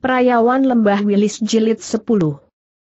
Perayawan Lembah Wilis Jilid 10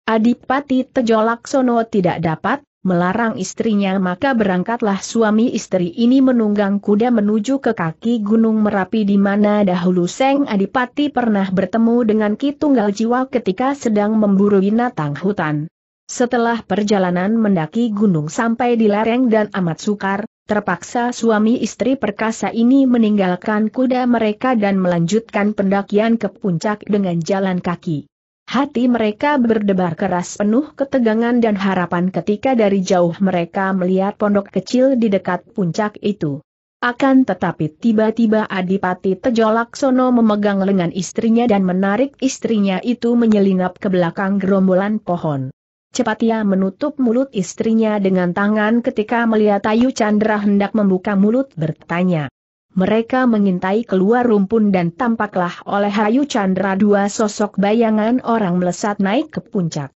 Adipati Tejolaksono tidak dapat melarang istrinya maka berangkatlah suami istri ini menunggang kuda menuju ke kaki Gunung Merapi di mana dahulu Seng Adipati pernah bertemu dengan Kitunggal Jiwa ketika sedang memburu binatang hutan. Setelah perjalanan mendaki gunung sampai di lereng dan amat sukar, Terpaksa suami istri perkasa ini meninggalkan kuda mereka dan melanjutkan pendakian ke puncak dengan jalan kaki. Hati mereka berdebar keras penuh ketegangan dan harapan ketika dari jauh mereka melihat pondok kecil di dekat puncak itu. Akan tetapi tiba-tiba Adipati Tejo Laksono memegang lengan istrinya dan menarik istrinya itu menyelinap ke belakang gerombolan pohon. Cepat ia menutup mulut istrinya dengan tangan ketika melihat Ayu Chandra hendak membuka mulut bertanya. Mereka mengintai keluar rumpun dan tampaklah oleh Ayu Chandra dua sosok bayangan orang melesat naik ke puncak.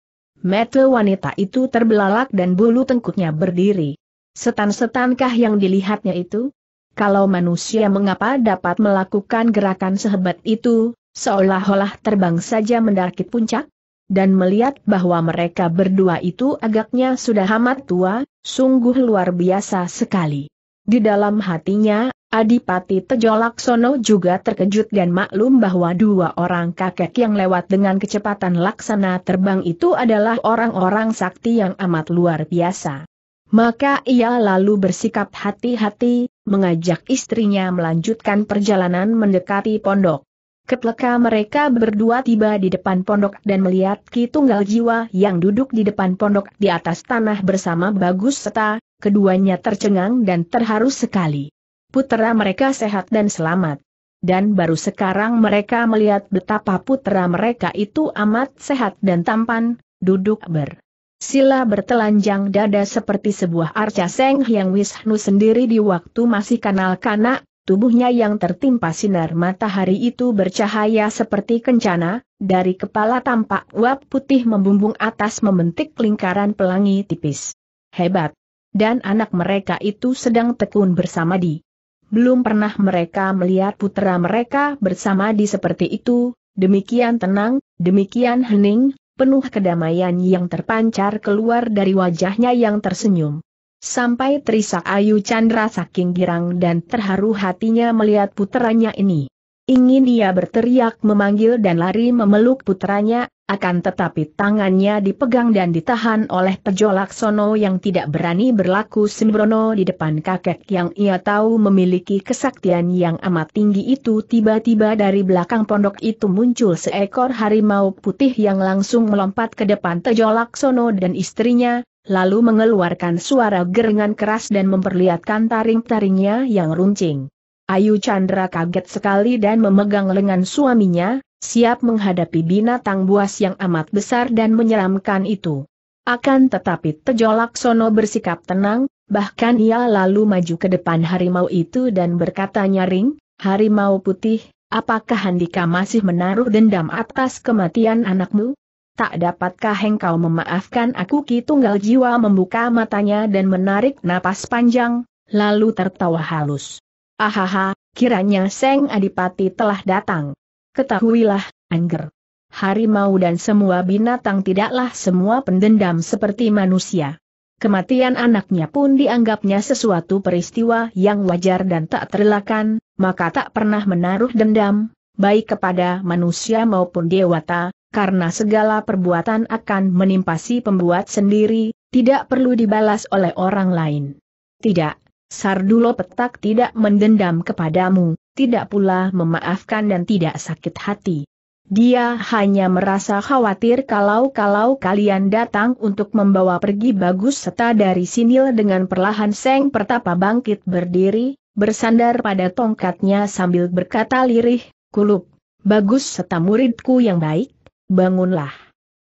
Mata wanita itu terbelalak dan bulu tengkuknya berdiri. Setan-setankah yang dilihatnya itu? Kalau manusia mengapa dapat melakukan gerakan sehebat itu, seolah-olah terbang saja mendaki puncak? dan melihat bahwa mereka berdua itu agaknya sudah amat tua, sungguh luar biasa sekali. Di dalam hatinya, Adipati Tejolaksono juga terkejut dan maklum bahwa dua orang kakek yang lewat dengan kecepatan laksana terbang itu adalah orang-orang sakti yang amat luar biasa. Maka ia lalu bersikap hati-hati, mengajak istrinya melanjutkan perjalanan mendekati pondok. Ketika mereka berdua tiba di depan pondok dan melihat Ki Tunggal Jiwa yang duduk di depan pondok di atas tanah bersama Bagus Seta, keduanya tercengang dan terharu sekali. Putera mereka sehat dan selamat. Dan baru sekarang mereka melihat betapa putera mereka itu amat sehat dan tampan, duduk ber. Sila bertelanjang dada seperti sebuah arca Seng yang Wisnu sendiri di waktu masih kanal-kanak, Tubuhnya yang tertimpa sinar matahari itu bercahaya seperti kencana, dari kepala tampak uap putih membumbung atas membentik lingkaran pelangi tipis. Hebat! Dan anak mereka itu sedang tekun bersama di. Belum pernah mereka melihat putera mereka bersama di seperti itu, demikian tenang, demikian hening, penuh kedamaian yang terpancar keluar dari wajahnya yang tersenyum. Sampai Trisak Ayu Chandra saking girang dan terharu hatinya melihat putranya ini. Ingin dia berteriak memanggil dan lari memeluk putranya, akan tetapi tangannya dipegang dan ditahan oleh Tejo Laksono yang tidak berani berlaku sembrono di depan kakek yang ia tahu memiliki kesaktian yang amat tinggi itu tiba-tiba dari belakang pondok itu muncul seekor harimau putih yang langsung melompat ke depan Tejo Laksono dan istrinya, lalu mengeluarkan suara gerengan keras dan memperlihatkan taring-taringnya yang runcing. Ayu Chandra kaget sekali dan memegang lengan suaminya, siap menghadapi binatang buas yang amat besar dan menyeramkan itu. Akan tetapi Tejo Laksono bersikap tenang, bahkan ia lalu maju ke depan harimau itu dan berkata nyaring, Harimau putih, apakah Handika masih menaruh dendam atas kematian anakmu? Tak dapatkah engkau memaafkan aku Ki Tunggal Jiwa membuka matanya dan menarik napas panjang, lalu tertawa halus. Ahaha, kiranya Seng Adipati telah datang. Ketahuilah, Angger. Harimau dan semua binatang tidaklah semua pendendam seperti manusia. Kematian anaknya pun dianggapnya sesuatu peristiwa yang wajar dan tak terlakan, maka tak pernah menaruh dendam, baik kepada manusia maupun dewata, karena segala perbuatan akan menimpa si pembuat sendiri, tidak perlu dibalas oleh orang lain. Tidak, Sardulo Petak tidak mendendam kepadamu, tidak pula memaafkan dan tidak sakit hati. Dia hanya merasa khawatir kalau-kalau kalian datang untuk membawa pergi bagus seta dari sinil dengan perlahan Seng Pertapa bangkit berdiri, bersandar pada tongkatnya sambil berkata lirih, kulup, bagus seta muridku yang baik, bangunlah.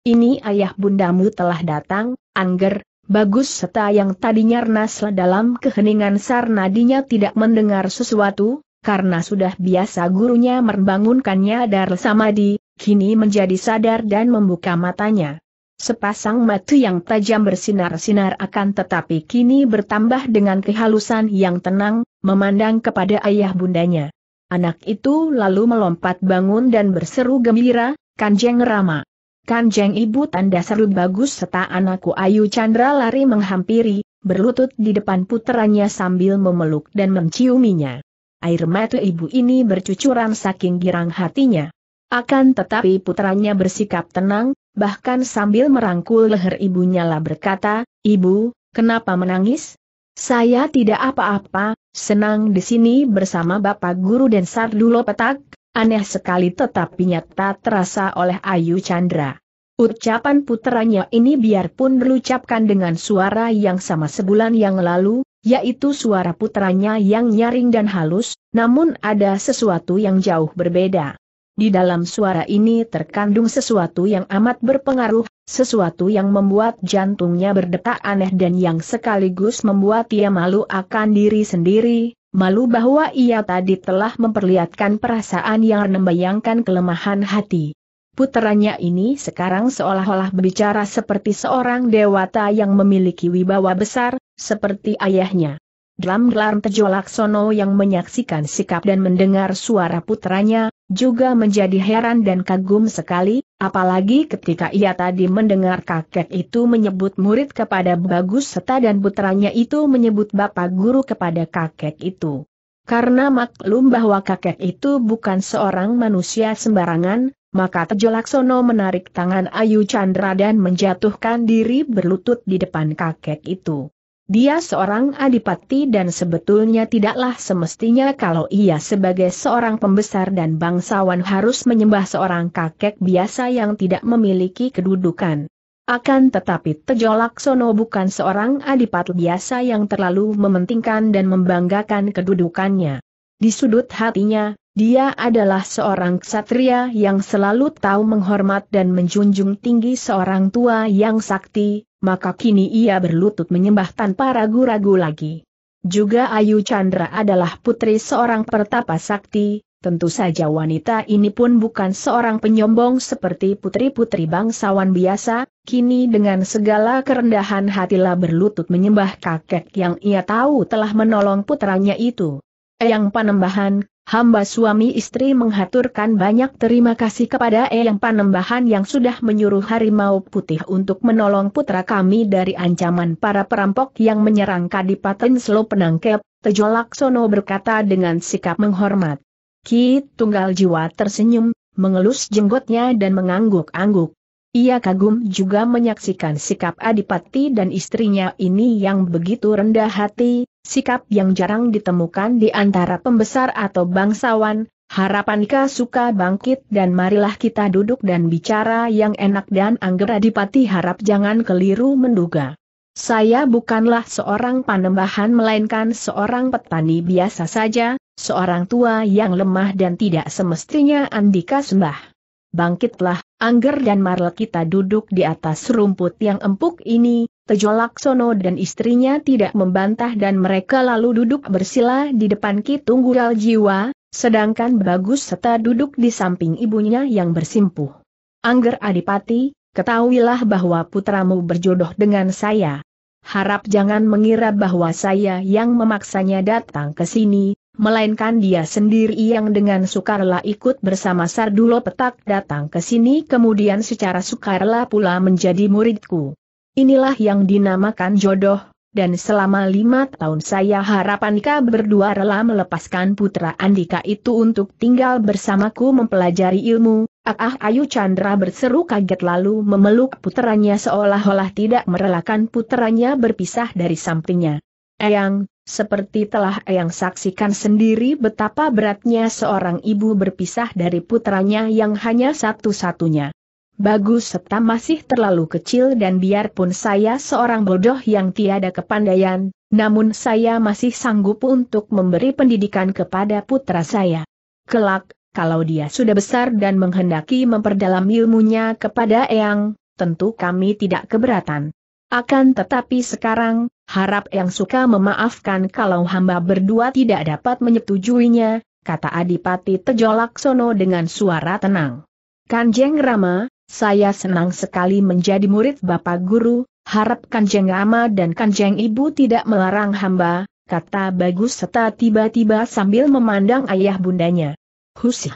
Ini ayah bundamu telah datang, Angger, bagus serta yang tadinya renaslah dalam keheningan sarnadinya tidak mendengar sesuatu, karena sudah biasa gurunya membangunkannya dari samadi, kini menjadi sadar dan membuka matanya. Sepasang mata yang tajam bersinar-sinar akan tetapi kini bertambah dengan kehalusan yang tenang, memandang kepada ayah bundanya. Anak itu lalu melompat bangun dan berseru gembira, Kanjeng Rama. Kanjeng Ibu tanda seru bagus serta anakku Ayu Chandra lari menghampiri, berlutut di depan puteranya sambil memeluk dan menciuminya. Air mata ibu ini bercucuran saking girang hatinya. Akan tetapi putranya bersikap tenang, bahkan sambil merangkul leher ibunya lah berkata, Ibu, kenapa menangis? Saya tidak apa-apa, senang di sini bersama Bapak Guru dan Sardulo Petak, Aneh sekali tetapi nyata terasa oleh Ayu Chandra. Ucapan putranya ini biarpun dilucapkan dengan suara yang sama sebulan yang lalu, yaitu suara putranya yang nyaring dan halus, namun ada sesuatu yang jauh berbeda. Di dalam suara ini terkandung sesuatu yang amat berpengaruh, sesuatu yang membuat jantungnya berdetak aneh dan yang sekaligus membuat ia malu akan diri sendiri, malu bahwa ia tadi telah memperlihatkan perasaan yang membayangkan kelemahan hati. Puteranya ini sekarang seolah-olah berbicara seperti seorang dewata yang memiliki wibawa besar, seperti ayahnya. Dalam Tejo Laksono yang menyaksikan sikap dan mendengar suara putranya, juga menjadi heran dan kagum sekali, apalagi ketika ia tadi mendengar kakek itu menyebut murid kepada Bagus Seta dan putranya itu menyebut bapak guru kepada kakek itu. Karena maklum bahwa kakek itu bukan seorang manusia sembarangan, maka Laksono menarik tangan Ayu Chandra dan menjatuhkan diri berlutut di depan kakek itu. Dia seorang adipati dan sebetulnya tidaklah semestinya kalau ia sebagai seorang pembesar dan bangsawan harus menyembah seorang kakek biasa yang tidak memiliki kedudukan. Akan tetapi Tejo Laksono bukan seorang adipat biasa yang terlalu mementingkan dan membanggakan kedudukannya. Di sudut hatinya, dia adalah seorang ksatria yang selalu tahu menghormat dan menjunjung tinggi seorang tua yang sakti, maka kini ia berlutut menyembah tanpa ragu-ragu lagi. Juga Ayu Chandra adalah putri seorang pertapa sakti, tentu saja wanita ini pun bukan seorang penyombong seperti putri-putri bangsawan biasa, kini dengan segala kerendahan hatilah berlutut menyembah kakek yang ia tahu telah menolong putranya itu. Yang Panembahan, Hamba suami istri menghaturkan banyak terima kasih kepada Eyang Panembahan yang sudah menyuruh Harimau Putih untuk menolong putra kami dari ancaman para perampok yang menyerang Kadipaten Slo Penangkep, Tejo Laksono berkata dengan sikap menghormat. Ki Tunggal Jiwa tersenyum, mengelus jenggotnya dan mengangguk-angguk. Ia kagum juga menyaksikan sikap Adipati dan istrinya ini yang begitu rendah hati, sikap yang jarang ditemukan di antara pembesar atau bangsawan, harapan suka bangkit dan marilah kita duduk dan bicara yang enak dan Anggera Dipati harap jangan keliru menduga. Saya bukanlah seorang panembahan melainkan seorang petani biasa saja, seorang tua yang lemah dan tidak semestinya Andika sembah. Bangkitlah, Angger dan Marl kita duduk di atas rumput yang empuk ini, Tejo Laksono dan istrinya tidak membantah dan mereka lalu duduk bersila di depan Ki Tunggal Jiwa, sedangkan Bagus serta duduk di samping ibunya yang bersimpuh. Angger Adipati, ketahuilah bahwa putramu berjodoh dengan saya. Harap jangan mengira bahwa saya yang memaksanya datang ke sini, melainkan dia sendiri yang dengan sukarela ikut bersama Sardulo Petak datang ke sini kemudian secara sukarela pula menjadi muridku. Inilah yang dinamakan jodoh, dan selama lima tahun saya harap Andika berdua rela melepaskan putra Andika itu untuk tinggal bersamaku mempelajari ilmu. Ah, ah Ayu Chandra berseru kaget lalu memeluk putranya seolah-olah tidak merelakan putranya berpisah dari sampingnya. Eyang, seperti telah Eyang saksikan sendiri betapa beratnya seorang ibu berpisah dari putranya yang hanya satu-satunya. Bagus serta masih terlalu kecil dan biarpun saya seorang bodoh yang tiada kepandaian, namun saya masih sanggup untuk memberi pendidikan kepada putra saya. Kelak, kalau dia sudah besar dan menghendaki memperdalam ilmunya kepada Eyang, tentu kami tidak keberatan. Akan tetapi sekarang, harap Eyang suka memaafkan kalau hamba berdua tidak dapat menyetujuinya, kata Adipati Tejolaksono dengan suara tenang. Kanjeng Rama, saya senang sekali menjadi murid Bapak Guru, harap Kanjeng Ama dan Kanjeng Ibu tidak melarang hamba, kata Bagus Seta tiba-tiba sambil memandang ayah bundanya. Husih.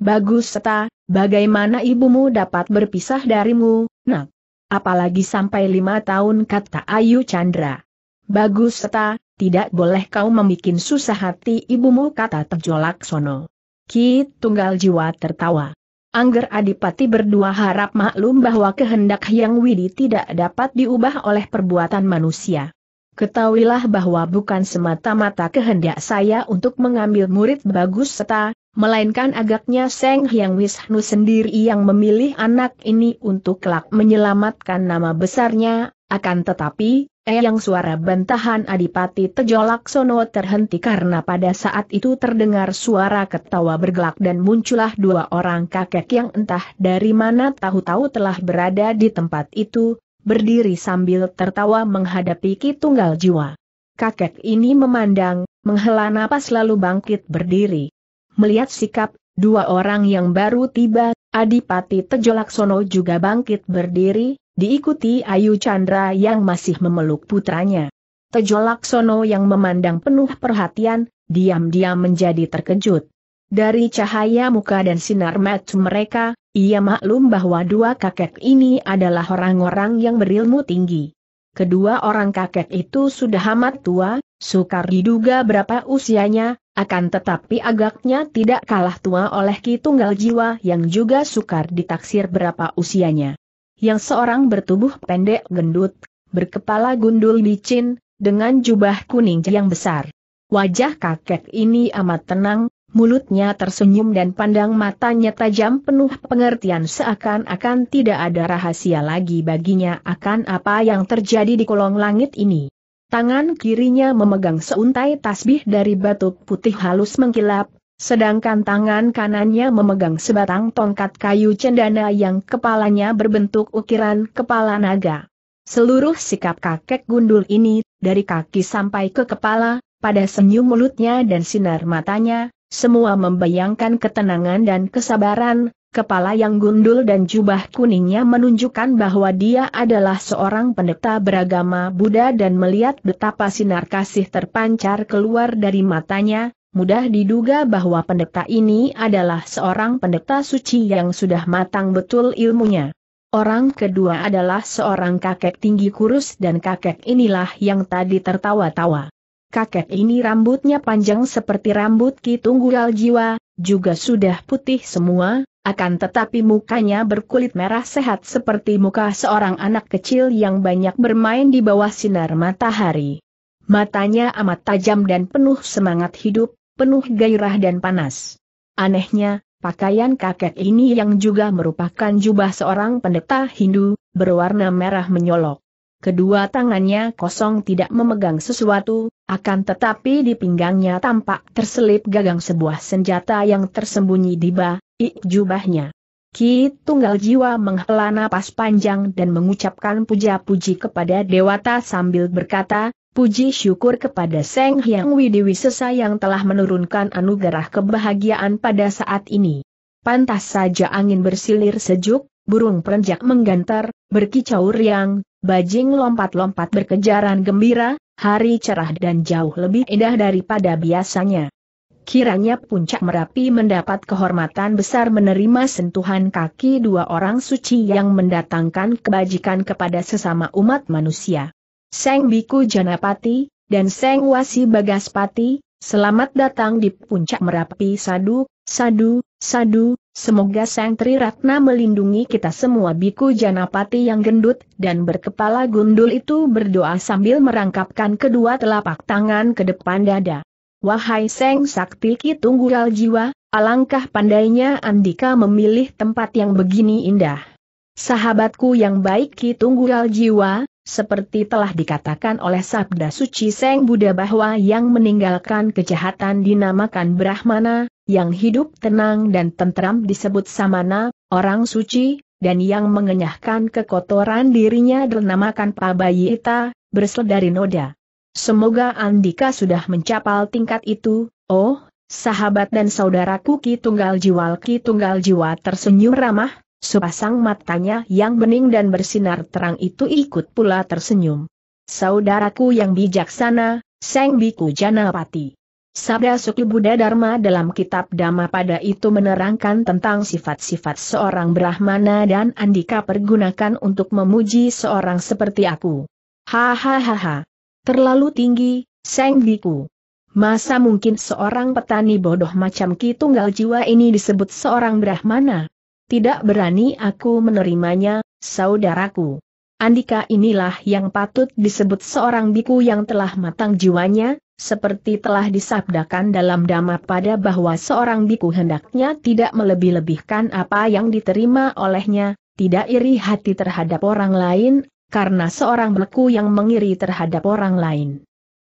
Bagus Seta, bagaimana ibumu dapat berpisah darimu, nak? Apalagi sampai lima tahun kata Ayu Chandra. Bagus Seta, tidak boleh kau membuat susah hati ibumu kata Tejolak Sono. Ki Tunggal Jiwa tertawa. Angger Adipati berdua harap maklum bahwa kehendak Hyang Widi tidak dapat diubah oleh perbuatan manusia. Ketahuilah bahwa bukan semata-mata kehendak saya untuk mengambil murid bagus serta, melainkan agaknya Seng Hyang Wisnu sendiri yang memilih anak ini untuk kelak menyelamatkan nama besarnya, akan tetapi, yang suara bantahan Adipati Tejo Laksono terhenti karena pada saat itu terdengar suara ketawa bergelak dan muncullah dua orang kakek yang entah dari mana tahu-tahu telah berada di tempat itu, berdiri sambil tertawa menghadapi Kitunggal Tunggal Jiwa. Kakek ini memandang, menghela napas lalu bangkit berdiri. Melihat sikap, dua orang yang baru tiba, Adipati Tejo Laksono juga bangkit berdiri, diikuti Ayu Chandra yang masih memeluk putranya. Tejo Laksono yang memandang penuh perhatian, diam-diam menjadi terkejut. Dari cahaya muka dan sinar mata mereka, ia maklum bahwa dua kakek ini adalah orang-orang yang berilmu tinggi. Kedua orang kakek itu sudah amat tua, sukar diduga berapa usianya, akan tetapi agaknya tidak kalah tua oleh Ki Tunggal Jiwa yang juga sukar ditaksir berapa usianya yang seorang bertubuh pendek gendut, berkepala gundul licin, dengan jubah kuning yang besar. Wajah kakek ini amat tenang, mulutnya tersenyum dan pandang matanya tajam penuh pengertian seakan-akan tidak ada rahasia lagi baginya akan apa yang terjadi di kolong langit ini. Tangan kirinya memegang seuntai tasbih dari batu putih halus mengkilap, Sedangkan tangan kanannya memegang sebatang tongkat kayu cendana yang kepalanya berbentuk ukiran kepala naga. Seluruh sikap kakek gundul ini, dari kaki sampai ke kepala, pada senyum mulutnya dan sinar matanya, semua membayangkan ketenangan dan kesabaran, kepala yang gundul dan jubah kuningnya menunjukkan bahwa dia adalah seorang pendeta beragama Buddha dan melihat betapa sinar kasih terpancar keluar dari matanya, mudah diduga bahwa pendeta ini adalah seorang pendeta suci yang sudah matang betul ilmunya. Orang kedua adalah seorang kakek tinggi kurus dan kakek inilah yang tadi tertawa-tawa. Kakek ini rambutnya panjang seperti rambut Ki Tunggal Jiwa, juga sudah putih semua, akan tetapi mukanya berkulit merah sehat seperti muka seorang anak kecil yang banyak bermain di bawah sinar matahari. Matanya amat tajam dan penuh semangat hidup, penuh gairah dan panas. Anehnya, pakaian kakek ini yang juga merupakan jubah seorang pendeta Hindu, berwarna merah menyolok. Kedua tangannya kosong tidak memegang sesuatu, akan tetapi di pinggangnya tampak terselip gagang sebuah senjata yang tersembunyi di bawah jubahnya. Ki Tunggal Jiwa menghela napas panjang dan mengucapkan puja-puji kepada Dewata sambil berkata, Puji syukur kepada Seng Hyang Sesa yang telah menurunkan anugerah kebahagiaan pada saat ini. Pantas saja angin bersilir sejuk, burung perenjak menggantar, berkicau riang, bajing lompat-lompat berkejaran gembira, hari cerah dan jauh lebih indah daripada biasanya. Kiranya puncak Merapi mendapat kehormatan besar menerima sentuhan kaki dua orang suci yang mendatangkan kebajikan kepada sesama umat manusia. Seng Biku Janapati, dan Seng Wasi Bagaspati, selamat datang di puncak Merapi Sadu, Sadu, Sadu, semoga Seng Tri Ratna melindungi kita semua Biku Janapati yang gendut dan berkepala gundul itu berdoa sambil merangkapkan kedua telapak tangan ke depan dada. Wahai Seng Sakti Ki Kitunggural Jiwa, alangkah pandainya Andika memilih tempat yang begini indah. Sahabatku yang baik Ki Kitunggural Jiwa, seperti telah dikatakan oleh Sabda Suci Seng Buddha bahwa yang meninggalkan kejahatan dinamakan Brahmana, yang hidup tenang dan tentram disebut Samana, orang suci, dan yang mengenyahkan kekotoran dirinya dinamakan Pabayita, bersel dari noda. Semoga Andika sudah mencapal tingkat itu, oh, sahabat dan saudaraku Ki Tunggal Jiwa Ki Tunggal Jiwa tersenyum ramah, Sepasang matanya yang bening dan bersinar terang itu ikut pula tersenyum. Saudaraku yang bijaksana, Seng Biku Janapati. Sabda Suki Buddha Dharma dalam kitab Dhamma pada itu menerangkan tentang sifat-sifat seorang Brahmana dan Andika pergunakan untuk memuji seorang seperti aku. Hahaha. Terlalu tinggi, Seng Biku. Masa mungkin seorang petani bodoh macam Ki Tunggal Jiwa ini disebut seorang Brahmana? Tidak berani aku menerimanya, saudaraku. Andika inilah yang patut disebut seorang biku yang telah matang jiwanya, seperti telah disabdakan dalam dhamma pada bahwa seorang biku hendaknya tidak melebih-lebihkan apa yang diterima olehnya, tidak iri hati terhadap orang lain, karena seorang beku yang mengiri terhadap orang lain.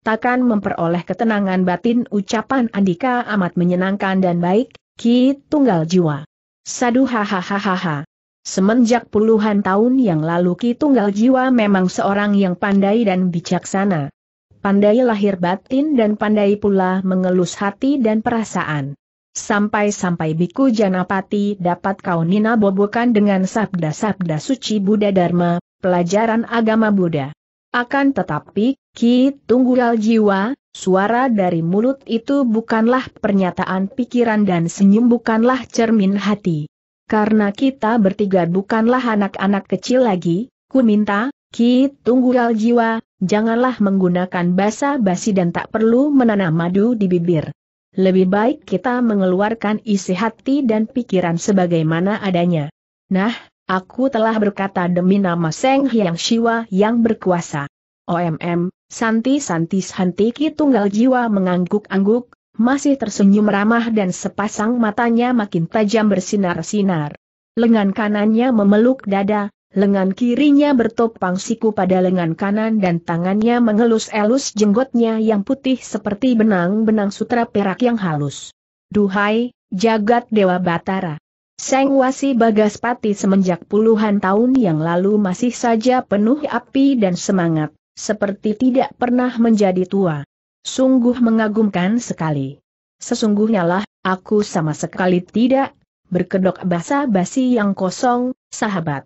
Takkan memperoleh ketenangan batin ucapan Andika amat menyenangkan dan baik, ki tunggal jiwa. Sadu hahaha. Semenjak puluhan tahun yang lalu Ki Tunggal Jiwa memang seorang yang pandai dan bijaksana. Pandai lahir batin dan pandai pula mengelus hati dan perasaan. Sampai-sampai Biku Janapati dapat kau nina bobokan dengan sabda-sabda suci Buddha Dharma, pelajaran agama Buddha. Akan tetapi, Ki Tunggal Jiwa, Suara dari mulut itu bukanlah pernyataan pikiran dan senyum bukanlah cermin hati. Karena kita bertiga bukanlah anak-anak kecil lagi, ku minta, Ki Tunggal Jiwa, janganlah menggunakan basa-basi dan tak perlu menanam madu di bibir. Lebih baik kita mengeluarkan isi hati dan pikiran sebagaimana adanya. Nah, aku telah berkata demi nama Seng Hyang siwa yang berkuasa. OMM, Santi-santi Ki tunggal jiwa mengangguk-angguk, masih tersenyum ramah dan sepasang matanya makin tajam bersinar-sinar. Lengan kanannya memeluk dada, lengan kirinya bertopang siku pada lengan kanan dan tangannya mengelus-elus jenggotnya yang putih seperti benang-benang sutra perak yang halus. Duhai, jagat Dewa Batara! Seng Bagaspati semenjak puluhan tahun yang lalu masih saja penuh api dan semangat seperti tidak pernah menjadi tua. Sungguh mengagumkan sekali. Sesungguhnya lah, aku sama sekali tidak berkedok basa-basi yang kosong, sahabat.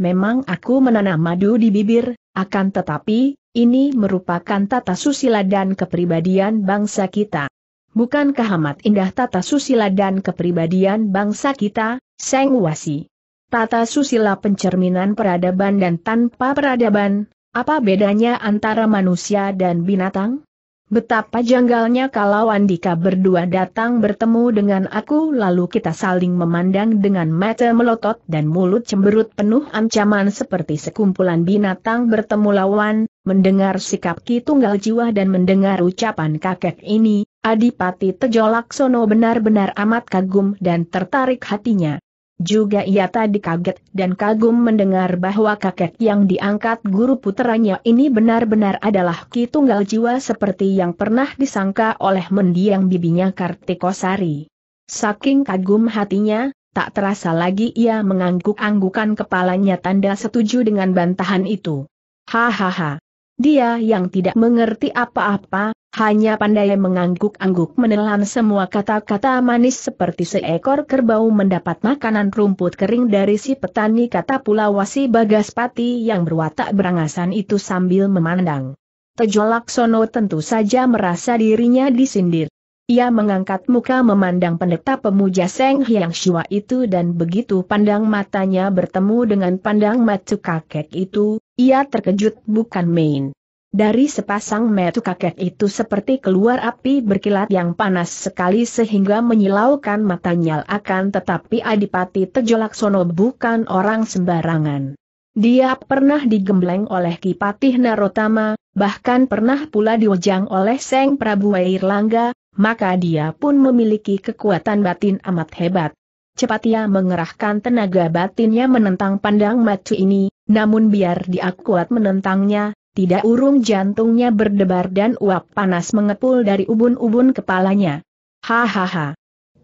Memang aku menanam madu di bibir, akan tetapi, ini merupakan tata susila dan kepribadian bangsa kita. Bukankah amat indah tata susila dan kepribadian bangsa kita, Seng Wasi? Tata susila pencerminan peradaban dan tanpa peradaban, apa bedanya antara manusia dan binatang? Betapa janggalnya kalau Andika berdua datang bertemu dengan aku lalu kita saling memandang dengan mata melotot dan mulut cemberut penuh ancaman seperti sekumpulan binatang bertemu lawan, mendengar sikap Ki Tunggal Jiwa dan mendengar ucapan kakek ini, Adipati Tejolaksono benar-benar amat kagum dan tertarik hatinya. Juga ia tadi kaget dan kagum mendengar bahwa kakek yang diangkat guru putranya ini benar-benar adalah Ki Tunggal Jiwa seperti yang pernah disangka oleh mendiang bibinya Kartikosari. Saking kagum hatinya, tak terasa lagi ia mengangguk-anggukan kepalanya tanda setuju dengan bantahan itu. Hahaha. Dia yang tidak mengerti apa-apa, hanya pandai mengangguk-angguk menelan semua kata-kata manis seperti seekor kerbau mendapat makanan rumput kering dari si petani kata pula wasi Bagaspati yang berwatak berangasan itu sambil memandang. Tejo Laksono tentu saja merasa dirinya disindir. Ia mengangkat muka memandang pendeta pemuja Seng Hyang Shua itu dan begitu pandang matanya bertemu dengan pandang matu kakek itu, ia terkejut bukan main. Dari sepasang metu kakek itu seperti keluar api berkilat yang panas sekali sehingga menyilaukan matanya akan tetapi Adipati Tejolaksono bukan orang sembarangan. Dia pernah digembleng oleh Kipatih Narotama, bahkan pernah pula diwejang oleh Seng Prabu Wairlangga, maka dia pun memiliki kekuatan batin amat hebat. Cepat ia mengerahkan tenaga batinnya menentang pandang matu ini, namun biar dia kuat menentangnya, tidak urung jantungnya berdebar dan uap panas mengepul dari ubun-ubun kepalanya. Hahaha.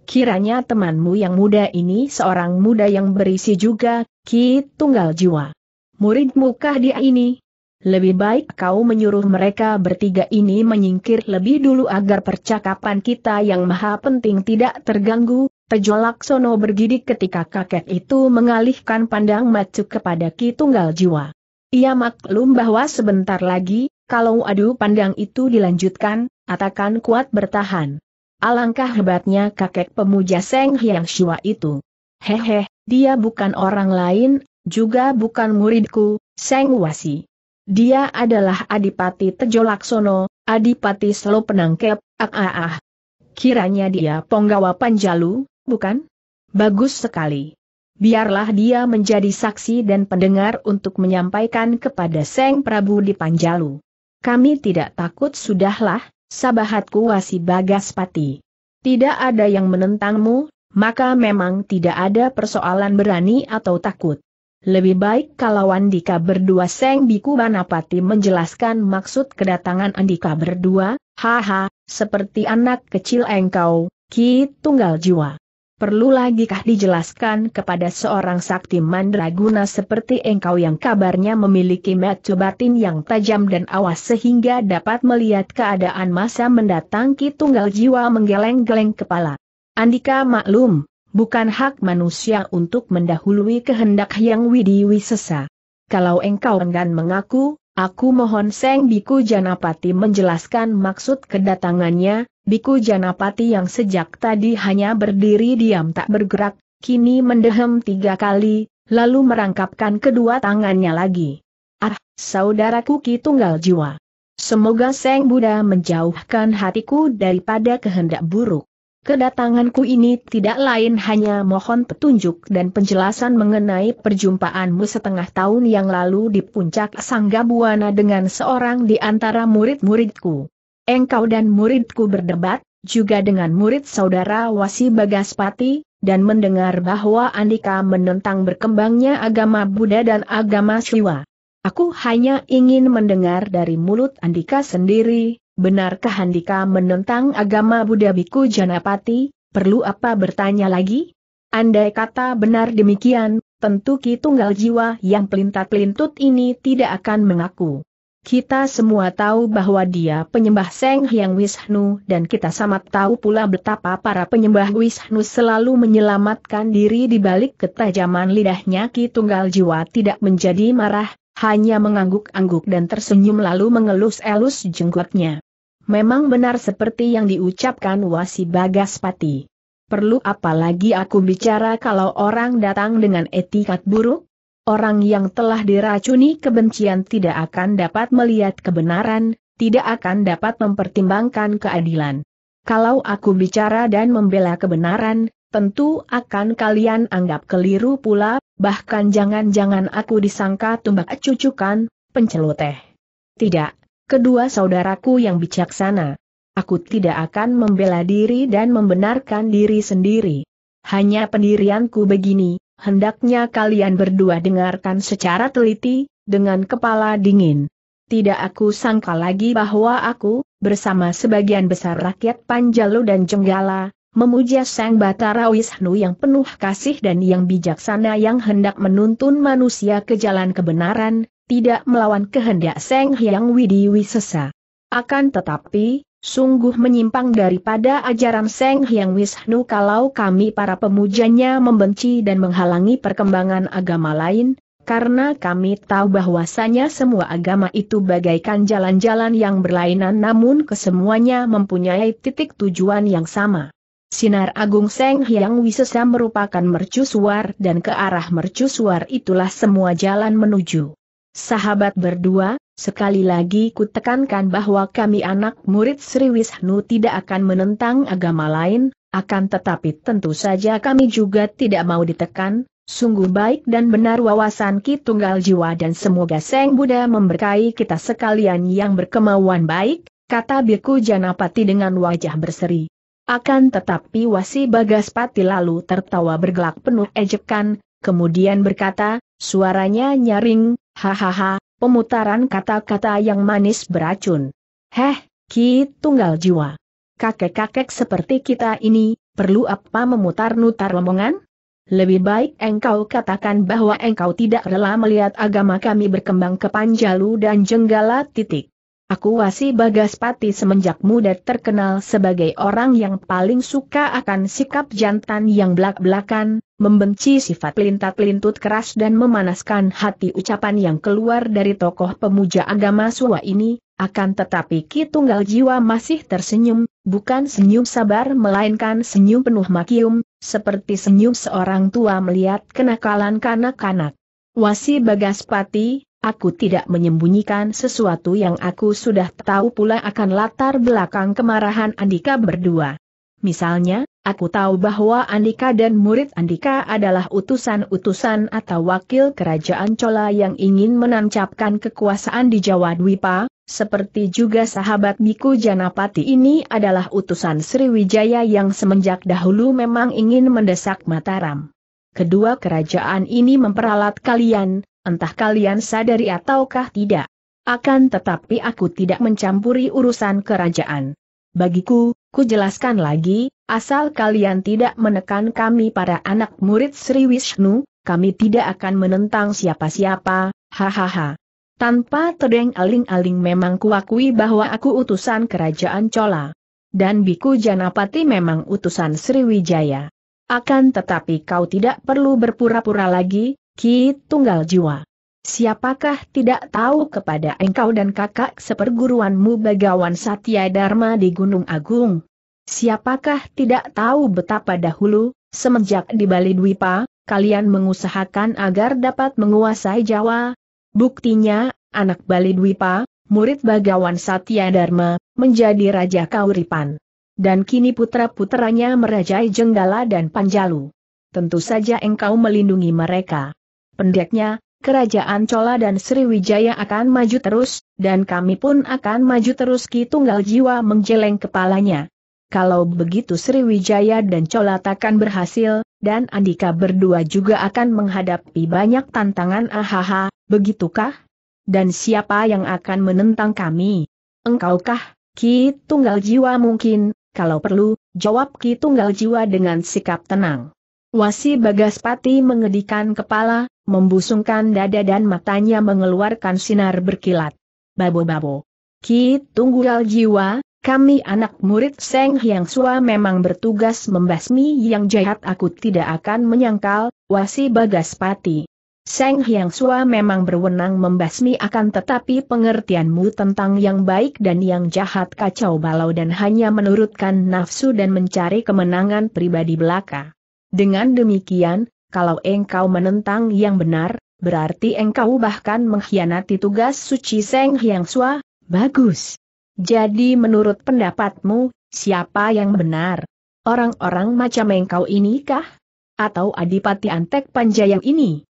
Kiranya temanmu yang muda ini seorang muda yang berisi juga, Ki Tunggal Jiwa. Murid mukah dia ini. Lebih baik kau menyuruh mereka bertiga ini menyingkir lebih dulu agar percakapan kita yang maha penting tidak terganggu, Tejo Laksono bergidik ketika kakek itu mengalihkan pandang macu kepada Ki Tunggal Jiwa. Ia maklum bahwa sebentar lagi, kalau adu pandang itu dilanjutkan, atakan kuat bertahan. Alangkah hebatnya kakek pemuja Seng Hyang Shua itu. Hehe, dia bukan orang lain, juga bukan muridku, Seng Wasi. Dia adalah Adipati Tejo Laksono, Adipati Slo Penangkep, ah ah ah. Kiranya dia penggawa Panjalu, bukan? Bagus sekali biarlah dia menjadi saksi dan pendengar untuk menyampaikan kepada Seng Prabu di Panjalu. Kami tidak takut sudahlah, sabahatku wasi Bagaspati. Tidak ada yang menentangmu, maka memang tidak ada persoalan berani atau takut. Lebih baik kalau Andika berdua Seng Biku Banapati menjelaskan maksud kedatangan Andika berdua, haha, seperti anak kecil engkau, ki tunggal jiwa perlu lagikah dijelaskan kepada seorang sakti mandraguna seperti engkau yang kabarnya memiliki mata batin yang tajam dan awas sehingga dapat melihat keadaan masa mendatang ki tunggal jiwa menggeleng-geleng kepala. Andika maklum, bukan hak manusia untuk mendahului kehendak yang widiwi sesa. Kalau engkau enggan mengaku, aku mohon Seng Biku Janapati menjelaskan maksud kedatangannya, Biku Janapati yang sejak tadi hanya berdiri diam tak bergerak, kini mendehem tiga kali, lalu merangkapkan kedua tangannya lagi. Ah, saudaraku Ki Tunggal Jiwa. Semoga Seng Buddha menjauhkan hatiku daripada kehendak buruk. Kedatanganku ini tidak lain hanya mohon petunjuk dan penjelasan mengenai perjumpaanmu setengah tahun yang lalu di puncak Sanggabuana dengan seorang di antara murid-muridku. Engkau dan muridku berdebat, juga dengan murid saudara Wasi Bagaspati, dan mendengar bahwa Andika menentang berkembangnya agama Buddha dan agama Siwa. Aku hanya ingin mendengar dari mulut Andika sendiri, benarkah Andika menentang agama Buddha Biku Janapati, perlu apa bertanya lagi? Andai kata benar demikian, tentu Ki Tunggal Jiwa yang pelintat-pelintut ini tidak akan mengaku. Kita semua tahu bahwa dia penyembah Seng Hyang Wisnu dan kita sama tahu pula betapa para penyembah Wisnu selalu menyelamatkan diri di balik ketajaman lidahnya Ki Tunggal Jiwa tidak menjadi marah, hanya mengangguk-angguk dan tersenyum lalu mengelus-elus jenggotnya. Memang benar seperti yang diucapkan Wasi Bagaspati. Perlu apalagi aku bicara kalau orang datang dengan etikat buruk? Orang yang telah diracuni kebencian tidak akan dapat melihat kebenaran, tidak akan dapat mempertimbangkan keadilan. Kalau aku bicara dan membela kebenaran, tentu akan kalian anggap keliru pula, bahkan jangan-jangan aku disangka tumbak cucukan, penceloteh. Tidak, kedua saudaraku yang bijaksana. Aku tidak akan membela diri dan membenarkan diri sendiri. Hanya pendirianku begini, hendaknya kalian berdua dengarkan secara teliti, dengan kepala dingin. Tidak aku sangka lagi bahwa aku, bersama sebagian besar rakyat Panjalu dan Jenggala, memuja Sang Batara Wisnu yang penuh kasih dan yang bijaksana yang hendak menuntun manusia ke jalan kebenaran, tidak melawan kehendak Sang Hyang Widi Wisesa. Akan tetapi, sungguh menyimpang daripada ajaran Seng Hyang Wisnu kalau kami para pemujanya membenci dan menghalangi perkembangan agama lain, karena kami tahu bahwasanya semua agama itu bagaikan jalan-jalan yang berlainan namun kesemuanya mempunyai titik tujuan yang sama. Sinar Agung Seng Hyang Wisesa merupakan mercusuar dan ke arah mercusuar itulah semua jalan menuju. Sahabat berdua, Sekali lagi kutekankan bahwa kami anak murid Sri Wisnu tidak akan menentang agama lain, akan tetapi tentu saja kami juga tidak mau ditekan, sungguh baik dan benar wawasan Ki Tunggal Jiwa dan semoga Seng Buddha memberkahi kita sekalian yang berkemauan baik, kata Biku Janapati dengan wajah berseri. Akan tetapi Wasi Bagaspati lalu tertawa bergelak penuh ejekan, kemudian berkata, suaranya nyaring, hahaha, Pemutaran kata-kata yang manis beracun. Heh, ki tunggal jiwa. Kakek-kakek seperti kita ini, perlu apa memutar-nutar omongan? Lebih baik engkau katakan bahwa engkau tidak rela melihat agama kami berkembang ke Panjalu dan Jenggala titik. Aku Wasi Bagaspati semenjak muda terkenal sebagai orang yang paling suka akan sikap jantan yang belak-belakan, membenci sifat lintat-lintut keras dan memanaskan hati ucapan yang keluar dari tokoh pemuja agama Suwa ini, akan tetapi Ki Tunggal Jiwa masih tersenyum, bukan senyum sabar melainkan senyum penuh makium, seperti senyum seorang tua melihat kenakalan kanak-kanak. Wasi Bagaspati, aku tidak menyembunyikan sesuatu yang aku sudah tahu pula akan latar belakang kemarahan Andika berdua. Misalnya, Aku tahu bahwa Andika dan murid Andika adalah utusan-utusan atau wakil kerajaan Cola yang ingin menancapkan kekuasaan di Jawa Dwipa, seperti juga sahabat Biku Janapati ini adalah utusan Sriwijaya yang semenjak dahulu memang ingin mendesak Mataram. Kedua kerajaan ini memperalat kalian, entah kalian sadari ataukah tidak. Akan tetapi aku tidak mencampuri urusan kerajaan. Bagiku, Ku jelaskan lagi, asal kalian tidak menekan kami para anak murid Sri Wisnu, kami tidak akan menentang siapa-siapa, hahaha. Tanpa terdeng aling-aling memang kuakui bahwa aku utusan kerajaan Cola. Dan Biku Janapati memang utusan Sriwijaya. Akan tetapi kau tidak perlu berpura-pura lagi, Ki Tunggal Jiwa. Siapakah tidak tahu kepada engkau dan kakak seperguruanmu Bagawan Satya Dharma di Gunung Agung? Siapakah tidak tahu betapa dahulu, semenjak di Bali Dwipa, kalian mengusahakan agar dapat menguasai Jawa? Buktinya, anak Bali Dwipa, murid Bagawan Satya Dharma, menjadi Raja Kauripan. Dan kini putra-putranya merajai Jenggala dan Panjalu. Tentu saja engkau melindungi mereka. Pendeknya, Kerajaan Cola dan Sriwijaya akan maju terus, dan kami pun akan maju terus Ki Tunggal Jiwa menjeleng kepalanya. Kalau begitu Sriwijaya dan Cola takkan berhasil, dan Andika berdua juga akan menghadapi banyak tantangan ahaha, begitukah? Dan siapa yang akan menentang kami? Engkaukah, Ki Tunggal Jiwa mungkin, kalau perlu, jawab Ki Tunggal Jiwa dengan sikap tenang. Wasi Bagaspati mengedikan kepala, membusungkan dada dan matanya mengeluarkan sinar berkilat. Babo-babo. Ki Tunggal Jiwa, kami anak murid Seng Hyang Sua memang bertugas membasmi yang jahat aku tidak akan menyangkal, Wasi Bagaspati. Seng Hyang Sua memang berwenang membasmi akan tetapi pengertianmu tentang yang baik dan yang jahat kacau balau dan hanya menurutkan nafsu dan mencari kemenangan pribadi belaka. Dengan demikian, kalau engkau menentang yang benar, berarti engkau bahkan mengkhianati tugas suci Seng Hyang Sua, bagus. Jadi menurut pendapatmu, siapa yang benar? Orang-orang macam engkau inikah? Atau Adipati Antek Panjayang ini?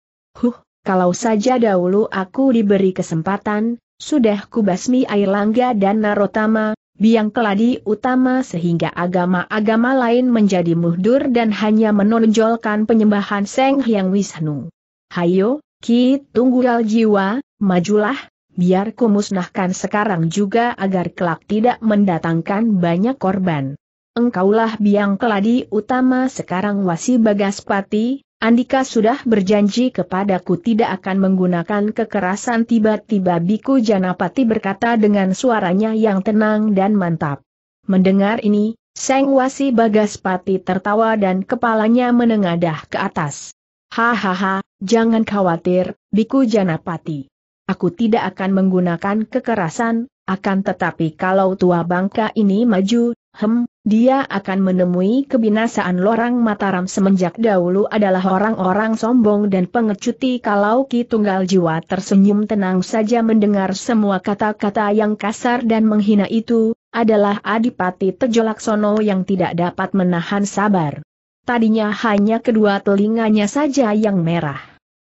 Huh, kalau saja dahulu aku diberi kesempatan, sudah kubasmi Air Langga dan Narotama, biang keladi utama sehingga agama-agama lain menjadi muhdur dan hanya menonjolkan penyembahan Seng Hyang Wisnu. Hayo, Ki Tunggal Jiwa, majulah, biar kumusnahkan sekarang juga agar kelak tidak mendatangkan banyak korban. Engkaulah biang keladi utama sekarang wasi Bagaspati, Andika sudah berjanji kepadaku tidak akan menggunakan kekerasan tiba-tiba Biku Janapati berkata dengan suaranya yang tenang dan mantap. Mendengar ini, Seng Wasi Bagaspati tertawa dan kepalanya menengadah ke atas. Hahaha, jangan khawatir, Biku Janapati. Aku tidak akan menggunakan kekerasan, akan tetapi kalau tua bangka ini maju, hem, dia akan menemui kebinasaan lorang Mataram semenjak dahulu adalah orang-orang sombong dan pengecuti kalau Ki Tunggal Jiwa tersenyum tenang saja mendengar semua kata-kata yang kasar dan menghina itu, adalah Adipati Tejolaksono yang tidak dapat menahan sabar. Tadinya hanya kedua telinganya saja yang merah.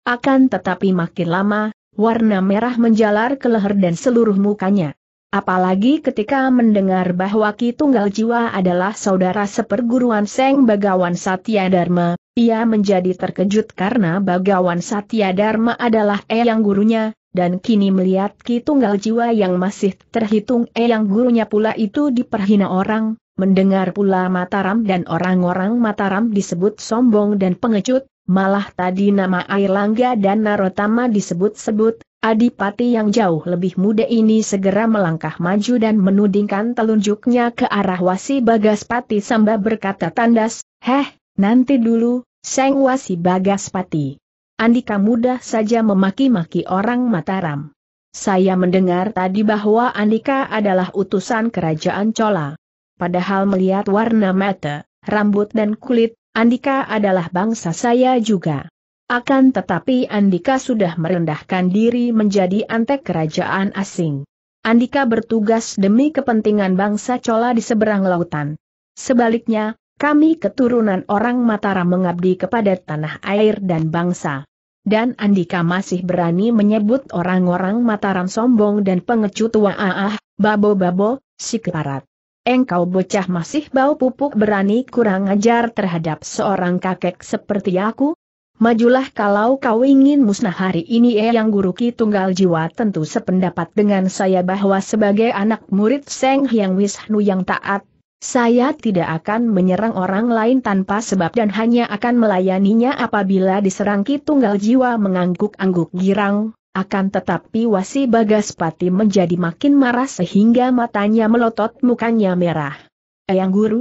Akan tetapi makin lama, warna merah menjalar ke leher dan seluruh mukanya. Apalagi ketika mendengar bahwa Ki Tunggal Jiwa adalah saudara seperguruan Seng Bagawan Satya Dharma, ia menjadi terkejut karena Bagawan Satya Dharma adalah eyang gurunya, dan kini melihat Ki Tunggal Jiwa yang masih terhitung eyang gurunya pula itu diperhina orang, mendengar pula Mataram dan orang-orang Mataram disebut sombong dan pengecut, malah tadi nama Air Langga dan Narotama disebut-sebut, Adipati yang jauh lebih muda ini segera melangkah maju dan menudingkan telunjuknya ke arah Wasi Bagaspati sambil berkata tandas, Heh, nanti dulu, Seng Wasi Bagaspati. Andika muda saja memaki-maki orang Mataram. Saya mendengar tadi bahwa Andika adalah utusan kerajaan Cola. Padahal melihat warna mata, rambut dan kulit, Andika adalah bangsa saya juga. Akan tetapi Andika sudah merendahkan diri menjadi antek kerajaan asing. Andika bertugas demi kepentingan bangsa Cola di seberang lautan. Sebaliknya, kami keturunan orang Mataram mengabdi kepada tanah air dan bangsa. Dan Andika masih berani menyebut orang-orang Mataram sombong dan pengecut waah, babo-babo, si keparat. Engkau bocah masih bau pupuk berani kurang ajar terhadap seorang kakek seperti aku? Majulah kalau kau ingin musnah hari ini eh guru Ki Tunggal Jiwa tentu sependapat dengan saya bahwa sebagai anak murid Seng Hyang Wisnu yang taat, saya tidak akan menyerang orang lain tanpa sebab dan hanya akan melayaninya apabila diserang Ki Tunggal Jiwa mengangguk-angguk girang, akan tetapi Wasi Bagaspati menjadi makin marah sehingga matanya melotot mukanya merah. Eyang eh, Guru?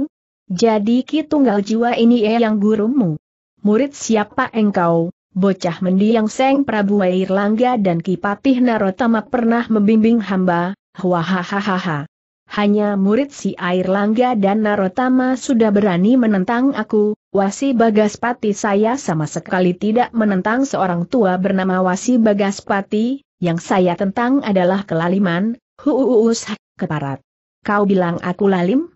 Jadi Ki Tunggal Jiwa ini Eyang eh, Gurumu? murid siapa engkau? Bocah mendiang Seng Prabu Langga dan Kipatih Narotama pernah membimbing hamba, hahaha. Hanya murid si Airlangga dan Narotama sudah berani menentang aku, Wasi Bagaspati saya sama sekali tidak menentang seorang tua bernama Wasi Bagaspati, yang saya tentang adalah kelaliman, huuus, keparat. Kau bilang aku lalim?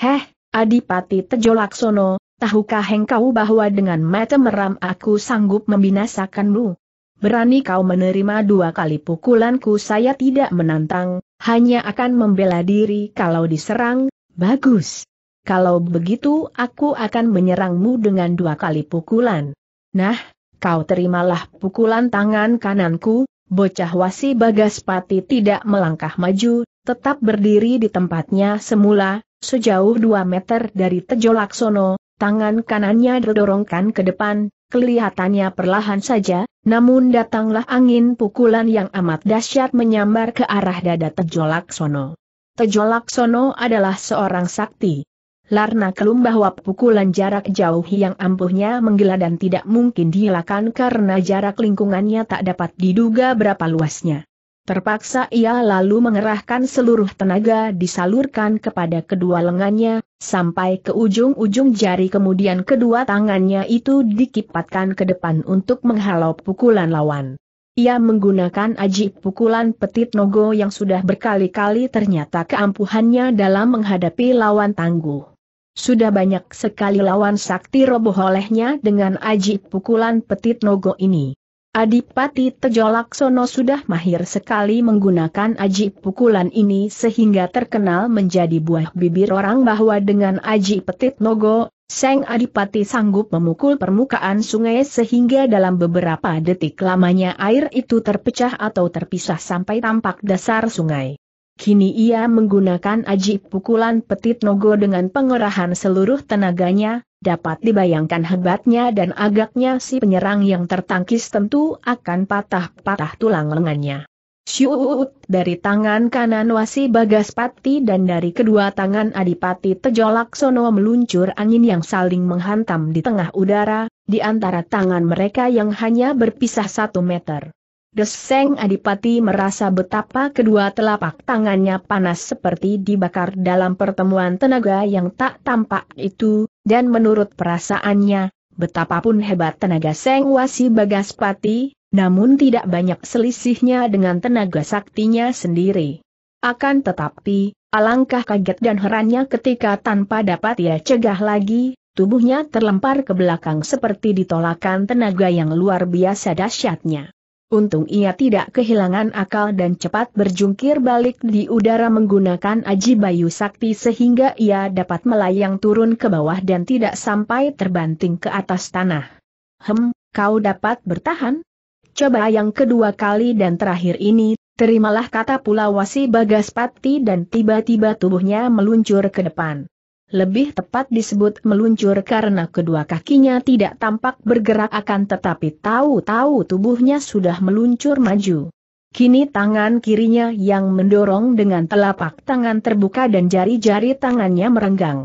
Heh, Adipati Tejolaksono, tahukah engkau bahwa dengan mata meram aku sanggup membinasakanmu? Berani kau menerima dua kali pukulanku saya tidak menantang, hanya akan membela diri kalau diserang, bagus. Kalau begitu aku akan menyerangmu dengan dua kali pukulan. Nah, kau terimalah pukulan tangan kananku, bocah wasi Bagaspati tidak melangkah maju, tetap berdiri di tempatnya semula, sejauh dua meter dari Tejolaksono, Tangan kanannya didorongkan ke depan, kelihatannya perlahan saja, namun datanglah angin pukulan yang amat dahsyat menyambar ke arah dada Tejolak Sono. Tejolak Sono adalah seorang sakti. Larna kelum bahwa pukulan jarak jauh yang ampuhnya menggila dan tidak mungkin dihilangkan karena jarak lingkungannya tak dapat diduga berapa luasnya. Terpaksa ia lalu mengerahkan seluruh tenaga disalurkan kepada kedua lengannya, sampai ke ujung-ujung jari kemudian kedua tangannya itu dikipatkan ke depan untuk menghalau pukulan lawan. Ia menggunakan ajib pukulan petit nogo yang sudah berkali-kali ternyata keampuhannya dalam menghadapi lawan tangguh. Sudah banyak sekali lawan sakti roboh olehnya dengan ajib pukulan petit nogo ini. Adipati Tejolaksono sudah mahir sekali menggunakan aji pukulan ini sehingga terkenal menjadi buah bibir orang bahwa dengan aji petit nogo, Seng Adipati sanggup memukul permukaan sungai sehingga dalam beberapa detik lamanya air itu terpecah atau terpisah sampai tampak dasar sungai. Kini ia menggunakan aji pukulan petit nogo dengan pengerahan seluruh tenaganya, Dapat dibayangkan hebatnya dan agaknya si penyerang yang tertangkis tentu akan patah-patah tulang lengannya. Syuut dari tangan kanan Wasi Bagaspati dan dari kedua tangan Adipati Tejolaksono meluncur angin yang saling menghantam di tengah udara, di antara tangan mereka yang hanya berpisah satu meter. Deseng Adipati merasa betapa kedua telapak tangannya panas seperti dibakar dalam pertemuan tenaga yang tak tampak itu, dan menurut perasaannya, betapapun hebat tenaga Seng Wasi Bagaspati, namun tidak banyak selisihnya dengan tenaga saktinya sendiri. Akan tetapi, alangkah kaget dan herannya ketika tanpa dapat ia cegah lagi, tubuhnya terlempar ke belakang seperti ditolakkan tenaga yang luar biasa dahsyatnya. Untung ia tidak kehilangan akal dan cepat berjungkir balik di udara menggunakan aji bayu sakti sehingga ia dapat melayang turun ke bawah dan tidak sampai terbanting ke atas tanah. Hem, kau dapat bertahan? Coba yang kedua kali dan terakhir ini, terimalah kata pula wasi Bagaspati dan tiba-tiba tubuhnya meluncur ke depan lebih tepat disebut meluncur karena kedua kakinya tidak tampak bergerak akan tetapi tahu-tahu tubuhnya sudah meluncur maju. Kini tangan kirinya yang mendorong dengan telapak tangan terbuka dan jari-jari tangannya merenggang.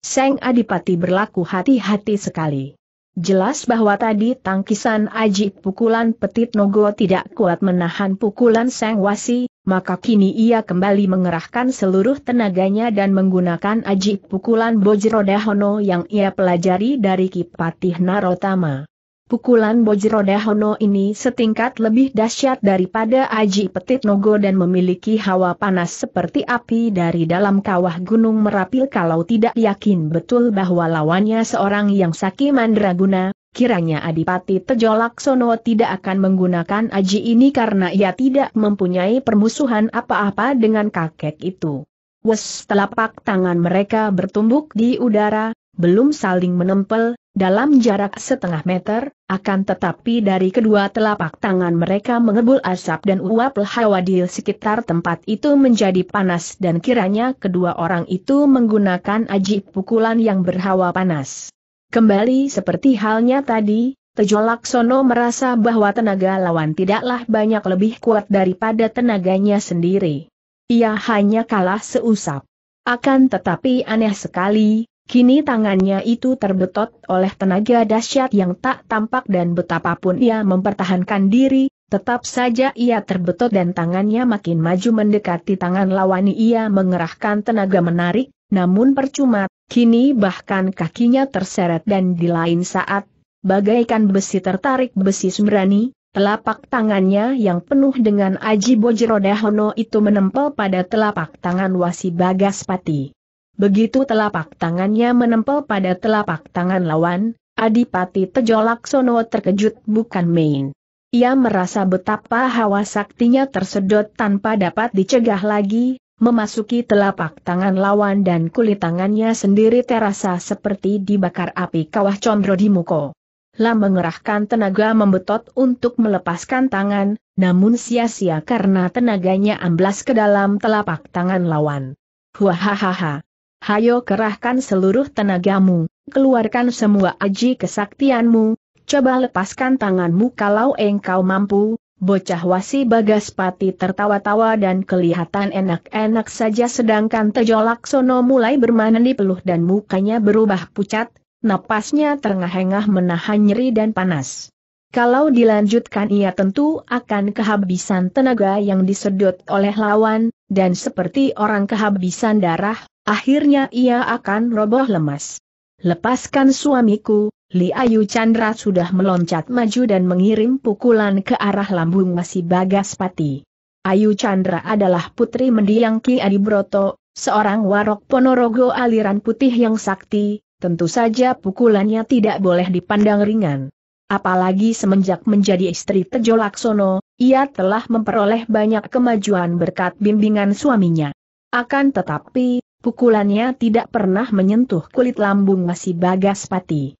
Seng Adipati berlaku hati-hati sekali. Jelas bahwa tadi tangkisan Aji pukulan Petit Nogo tidak kuat menahan pukulan Seng Wasi, maka kini ia kembali mengerahkan seluruh tenaganya dan menggunakan aji pukulan Bojrodahono yang ia pelajari dari Kipatih Narotama. Pukulan Bojrodahono ini setingkat lebih dahsyat daripada aji petit nogo dan memiliki hawa panas seperti api dari dalam kawah gunung Merapi kalau tidak yakin betul bahwa lawannya seorang yang saki mandraguna, Kiranya Adipati Tejo Laksono tidak akan menggunakan aji ini karena ia tidak mempunyai permusuhan apa-apa dengan kakek itu. Wes telapak tangan mereka bertumbuk di udara, belum saling menempel, dalam jarak setengah meter, akan tetapi dari kedua telapak tangan mereka mengebul asap dan uap hawa di sekitar tempat itu menjadi panas dan kiranya kedua orang itu menggunakan aji pukulan yang berhawa panas. Kembali seperti halnya tadi, Tejo Laksono merasa bahwa tenaga lawan tidaklah banyak lebih kuat daripada tenaganya sendiri. Ia hanya kalah seusap. Akan tetapi aneh sekali, kini tangannya itu terbetot oleh tenaga dahsyat yang tak tampak dan betapapun ia mempertahankan diri, tetap saja ia terbetot dan tangannya makin maju mendekati tangan lawani ia mengerahkan tenaga menarik, namun percuma, Kini bahkan kakinya terseret dan di lain saat, bagaikan besi tertarik besi sembrani, telapak tangannya yang penuh dengan aji bojrodahono itu menempel pada telapak tangan wasi bagaspati. Begitu telapak tangannya menempel pada telapak tangan lawan, Adipati Tejolaksono terkejut bukan main. Ia merasa betapa hawa saktinya tersedot tanpa dapat dicegah lagi, memasuki telapak tangan lawan dan kulit tangannya sendiri terasa seperti dibakar api kawah condro di muko. Lam mengerahkan tenaga membetot untuk melepaskan tangan, namun sia-sia karena tenaganya amblas ke dalam telapak tangan lawan. Huahahaha. Hayo kerahkan seluruh tenagamu, keluarkan semua aji kesaktianmu, coba lepaskan tanganmu kalau engkau mampu, Bocah wasi Bagaspati tertawa-tawa dan kelihatan enak-enak saja sedangkan Tejo Laksono mulai bermanen di peluh dan mukanya berubah pucat, napasnya terengah-engah menahan nyeri dan panas. Kalau dilanjutkan ia tentu akan kehabisan tenaga yang disedot oleh lawan, dan seperti orang kehabisan darah, akhirnya ia akan roboh lemas. Lepaskan suamiku, Li Ayu Chandra sudah meloncat maju dan mengirim pukulan ke arah lambung bagas Bagaspati. Ayu Chandra adalah putri mendiang Ki Adi Broto, seorang warok ponorogo aliran putih yang sakti, tentu saja pukulannya tidak boleh dipandang ringan. Apalagi semenjak menjadi istri Tejo Laksono, ia telah memperoleh banyak kemajuan berkat bimbingan suaminya. Akan tetapi, Pukulannya tidak pernah menyentuh kulit lambung Bagas Pati.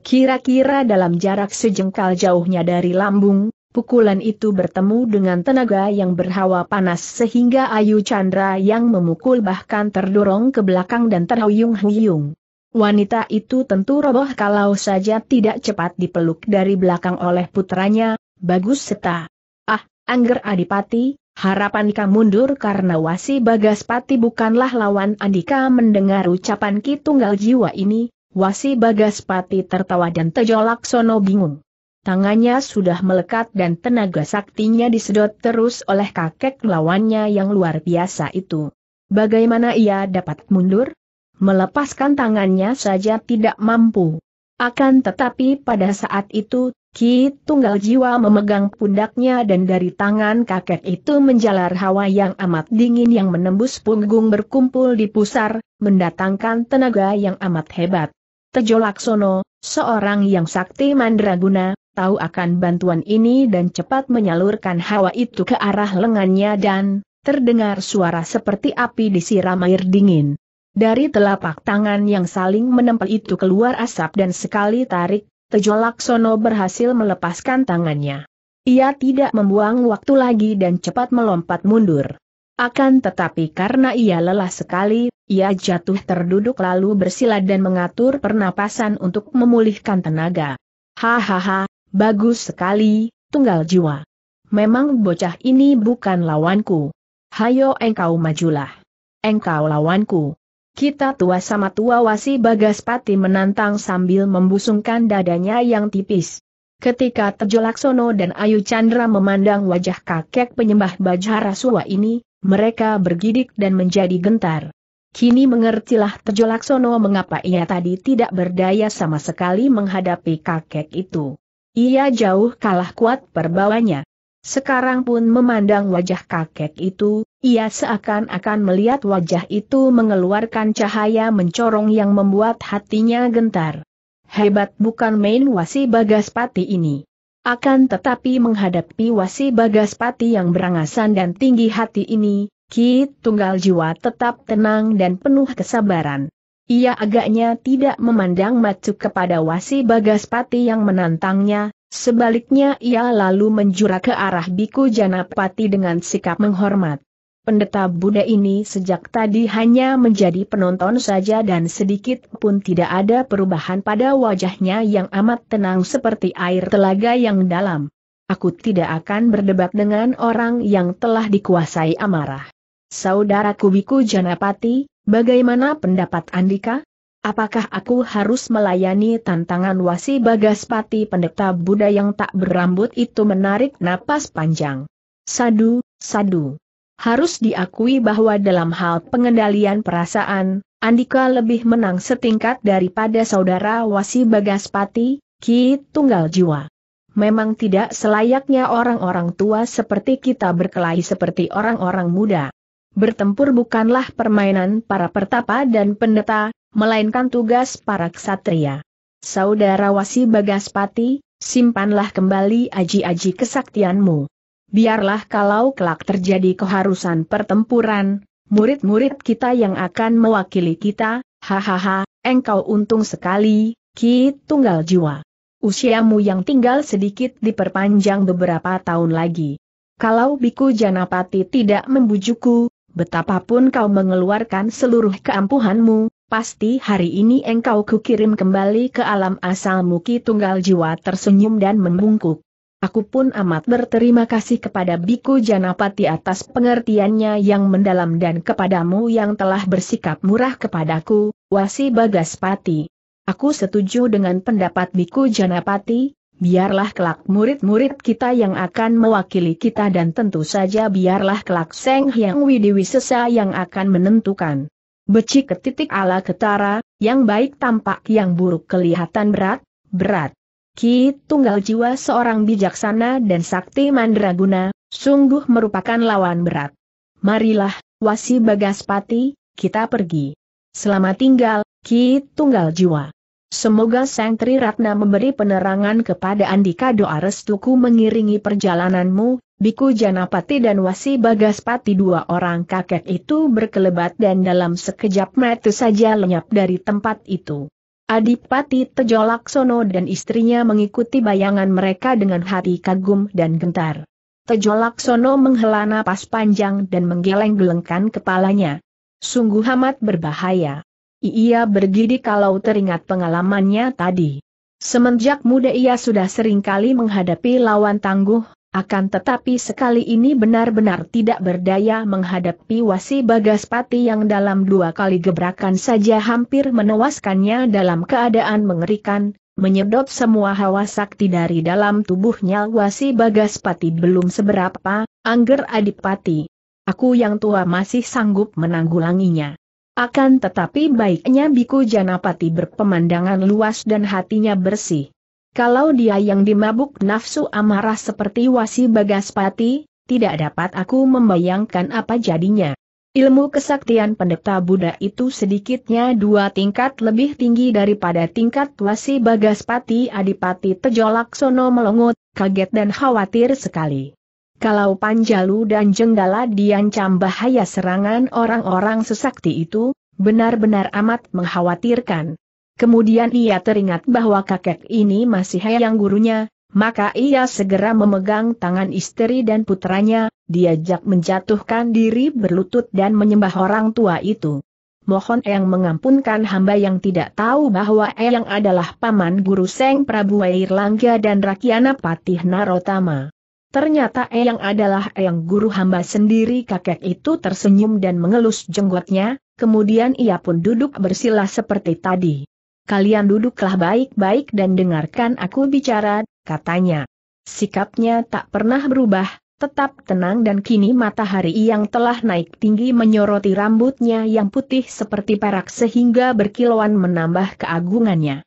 Kira-kira dalam jarak sejengkal jauhnya dari lambung, pukulan itu bertemu dengan tenaga yang berhawa panas sehingga Ayu Chandra yang memukul bahkan terdorong ke belakang dan terhuyung-huyung. Wanita itu tentu roboh kalau saja tidak cepat dipeluk dari belakang oleh putranya, Bagus Seta. Ah, Angger Adipati, Harapan Ika mundur karena Wasi Bagaspati bukanlah lawan Andika mendengar ucapan Ki Tunggal Jiwa ini, Wasi Bagaspati tertawa dan terjolak, sono bingung. Tangannya sudah melekat dan tenaga saktinya disedot terus oleh kakek lawannya yang luar biasa itu. Bagaimana ia dapat mundur? Melepaskan tangannya saja tidak mampu. Akan tetapi pada saat itu, Ki Tunggal Jiwa memegang pundaknya dan dari tangan kakek itu menjalar hawa yang amat dingin yang menembus punggung berkumpul di pusar, mendatangkan tenaga yang amat hebat. Tejo Laksono, seorang yang sakti mandraguna, tahu akan bantuan ini dan cepat menyalurkan hawa itu ke arah lengannya dan terdengar suara seperti api disiram air dingin. Dari telapak tangan yang saling menempel itu keluar asap dan sekali tarik, Tejo Laksono berhasil melepaskan tangannya. Ia tidak membuang waktu lagi dan cepat melompat mundur. Akan tetapi karena ia lelah sekali, ia jatuh terduduk lalu bersila dan mengatur pernapasan untuk memulihkan tenaga. Hahaha, bagus sekali, tunggal jiwa. Memang bocah ini bukan lawanku. Hayo engkau majulah. Engkau lawanku. Kita tua sama tua wasi Bagaspati menantang sambil membusungkan dadanya yang tipis. Ketika Tejo Laksono dan Ayu Chandra memandang wajah kakek penyembah Bajara Suwa ini, mereka bergidik dan menjadi gentar. Kini mengertilah Tejo Laksono mengapa ia tadi tidak berdaya sama sekali menghadapi kakek itu. Ia jauh kalah kuat perbawanya. Sekarang pun memandang wajah kakek itu, ia seakan-akan melihat wajah itu mengeluarkan cahaya mencorong yang membuat hatinya gentar. Hebat bukan main wasi Bagaspati ini. Akan tetapi menghadapi wasi Bagaspati yang berangasan dan tinggi hati ini, Ki Tunggal Jiwa tetap tenang dan penuh kesabaran. Ia agaknya tidak memandang macu kepada wasi Bagaspati yang menantangnya, sebaliknya ia lalu menjura ke arah Biku Janapati dengan sikap menghormat. Pendeta Buddha ini sejak tadi hanya menjadi penonton saja dan sedikit pun tidak ada perubahan pada wajahnya yang amat tenang seperti air telaga yang dalam. Aku tidak akan berdebat dengan orang yang telah dikuasai amarah. Saudaraku Biku Janapati, Bagaimana pendapat Andika? Apakah aku harus melayani tantangan wasi bagaspati pendeta Buddha yang tak berambut itu menarik napas panjang? Sadu, sadu. Harus diakui bahwa dalam hal pengendalian perasaan, Andika lebih menang setingkat daripada saudara wasi bagaspati, Ki Tunggal Jiwa. Memang tidak selayaknya orang-orang tua seperti kita berkelahi seperti orang-orang muda bertempur bukanlah permainan para pertapa dan pendeta, melainkan tugas para ksatria. Saudara Wasi Bagaspati, simpanlah kembali aji-aji kesaktianmu. Biarlah kalau kelak terjadi keharusan pertempuran, murid-murid kita yang akan mewakili kita, hahaha, engkau untung sekali, ki tunggal jiwa. Usiamu yang tinggal sedikit diperpanjang beberapa tahun lagi. Kalau Biku Janapati tidak membujukku, betapapun kau mengeluarkan seluruh keampuhanmu, pasti hari ini engkau kukirim kembali ke alam asalmu Ki Tunggal Jiwa tersenyum dan membungkuk. Aku pun amat berterima kasih kepada Biku Janapati atas pengertiannya yang mendalam dan kepadamu yang telah bersikap murah kepadaku, Wasi Bagaspati. Aku setuju dengan pendapat Biku Janapati, Biarlah kelak murid-murid kita yang akan mewakili kita dan tentu saja biarlah kelak Seng Hyang Widiwisesa yang akan menentukan. Beci ke titik ala ketara, yang baik tampak yang buruk kelihatan berat, berat. Ki Tunggal Jiwa seorang bijaksana dan sakti mandraguna, sungguh merupakan lawan berat. Marilah, Wasi Bagaspati, kita pergi. Selamat tinggal, Ki Tunggal Jiwa. Semoga Sang Tri Ratna memberi penerangan kepada Andika doa restuku mengiringi perjalananmu, Biku Janapati dan Wasi Bagaspati dua orang kakek itu berkelebat dan dalam sekejap mata saja lenyap dari tempat itu. Adipati Tejolaksono dan istrinya mengikuti bayangan mereka dengan hati kagum dan gentar. Tejolaksono menghela napas panjang dan menggeleng-gelengkan kepalanya. Sungguh amat berbahaya ia bergidi kalau teringat pengalamannya tadi. Semenjak muda ia sudah sering kali menghadapi lawan tangguh, akan tetapi sekali ini benar-benar tidak berdaya menghadapi wasi Bagaspati yang dalam dua kali gebrakan saja hampir menewaskannya dalam keadaan mengerikan, menyedot semua hawa sakti dari dalam tubuhnya wasi Bagaspati belum seberapa, Angger Adipati. Aku yang tua masih sanggup menanggulanginya. Akan tetapi baiknya Biku Janapati berpemandangan luas dan hatinya bersih. Kalau dia yang dimabuk nafsu amarah seperti wasi bagaspati, tidak dapat aku membayangkan apa jadinya. Ilmu kesaktian pendeta Buddha itu sedikitnya dua tingkat lebih tinggi daripada tingkat wasi bagaspati adipati tejolak sono melongot, kaget dan khawatir sekali. Kalau Panjalu dan Jenggala diancam bahaya serangan orang-orang sesakti itu, benar-benar amat mengkhawatirkan. Kemudian ia teringat bahwa kakek ini masih yang gurunya, maka ia segera memegang tangan istri dan putranya, diajak menjatuhkan diri berlutut dan menyembah orang tua itu. Mohon Eyang mengampunkan hamba yang tidak tahu bahwa Eyang adalah paman guru Seng Prabu Air Langga dan Rakyana Patih Narotama. Ternyata Eyang adalah Eyang guru hamba sendiri kakek itu tersenyum dan mengelus jenggotnya, kemudian ia pun duduk bersila seperti tadi. Kalian duduklah baik-baik dan dengarkan aku bicara, katanya. Sikapnya tak pernah berubah, tetap tenang dan kini matahari yang telah naik tinggi menyoroti rambutnya yang putih seperti perak sehingga berkilauan menambah keagungannya.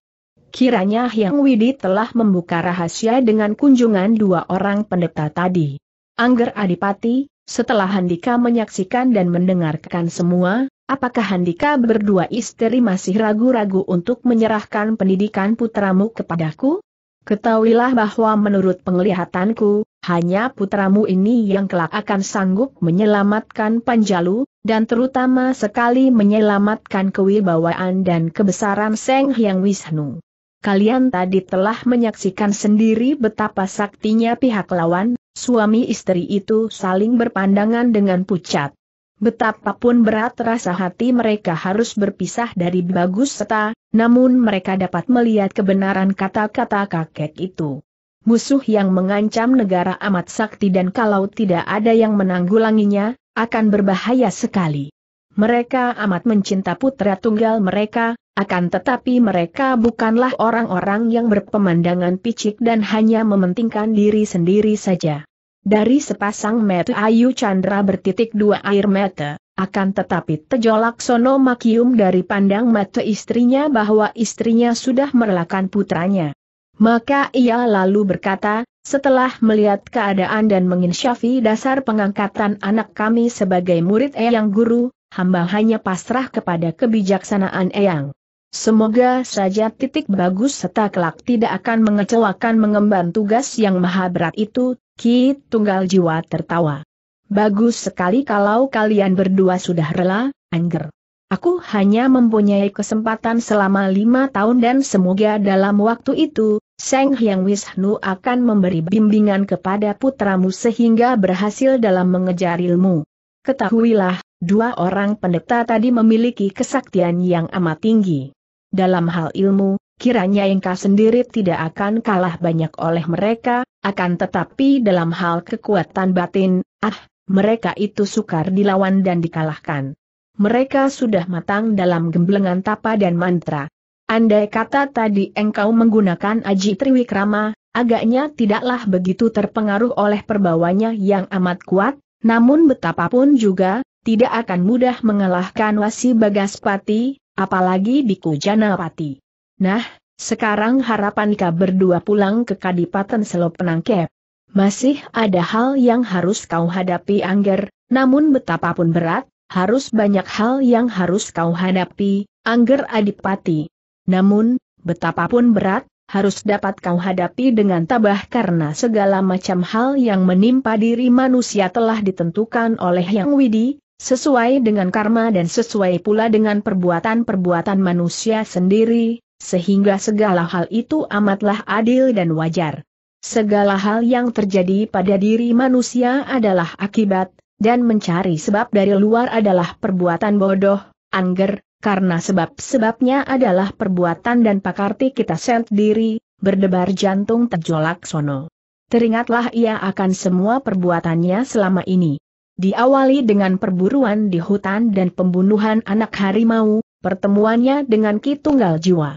Kiranya Hyang Widi telah membuka rahasia dengan kunjungan dua orang pendeta tadi. Angger Adipati, setelah Handika menyaksikan dan mendengarkan semua, apakah Handika berdua istri masih ragu-ragu untuk menyerahkan pendidikan putramu kepadaku? Ketahuilah bahwa menurut penglihatanku, hanya putramu ini yang kelak akan sanggup menyelamatkan Panjalu, dan terutama sekali menyelamatkan kewibawaan dan kebesaran Seng Hyang Wisnu. Kalian tadi telah menyaksikan sendiri betapa saktinya pihak lawan, suami istri itu saling berpandangan dengan pucat. Betapapun berat rasa hati mereka harus berpisah dari Bagus Seta, namun mereka dapat melihat kebenaran kata-kata kakek itu musuh yang mengancam negara amat sakti dan kalau tidak ada yang menanggulanginya, akan berbahaya sekali. Mereka amat mencinta putra tunggal mereka, akan tetapi mereka bukanlah orang-orang yang berpemandangan picik dan hanya mementingkan diri sendiri saja. Dari sepasang mata Ayu Chandra bertitik dua air mata, akan tetapi tejolak sono makium dari pandang mata istrinya bahwa istrinya sudah merelakan putranya. Maka ia lalu berkata, setelah melihat keadaan dan menginsyafi dasar pengangkatan anak kami sebagai murid Eyang Guru, hamba hanya pasrah kepada kebijaksanaan Eyang. Semoga saja titik bagus serta kelak tidak akan mengecewakan mengemban tugas yang maha berat itu, Ki Tunggal Jiwa tertawa. Bagus sekali kalau kalian berdua sudah rela, Angger. Aku hanya mempunyai kesempatan selama lima tahun dan semoga dalam waktu itu, Seng Hyang Wisnu akan memberi bimbingan kepada putramu sehingga berhasil dalam mengejar ilmu. Ketahuilah, dua orang pendeta tadi memiliki kesaktian yang amat tinggi dalam hal ilmu, kiranya engkau sendiri tidak akan kalah banyak oleh mereka, akan tetapi dalam hal kekuatan batin, ah, mereka itu sukar dilawan dan dikalahkan. Mereka sudah matang dalam gemblengan tapa dan mantra. Andai kata tadi engkau menggunakan aji triwikrama, agaknya tidaklah begitu terpengaruh oleh perbawanya yang amat kuat, namun betapapun juga, tidak akan mudah mengalahkan wasi bagaspati, apalagi di Kujana Pati. Nah, sekarang harapan kau berdua pulang ke Kadipaten Selop Penangkep. Masih ada hal yang harus kau hadapi Angger, namun betapapun berat, harus banyak hal yang harus kau hadapi, Angger Adipati. Namun, betapapun berat, harus dapat kau hadapi dengan tabah karena segala macam hal yang menimpa diri manusia telah ditentukan oleh Yang Widi, Sesuai dengan karma dan sesuai pula dengan perbuatan-perbuatan manusia sendiri, sehingga segala hal itu amatlah adil dan wajar. Segala hal yang terjadi pada diri manusia adalah akibat, dan mencari sebab dari luar adalah perbuatan bodoh, angger, karena sebab-sebabnya adalah perbuatan dan pakarti kita sendiri, berdebar jantung terjolak sono. Teringatlah ia akan semua perbuatannya selama ini. Diawali dengan perburuan di hutan dan pembunuhan anak harimau, pertemuannya dengan Kitunggal Tunggal Jiwa.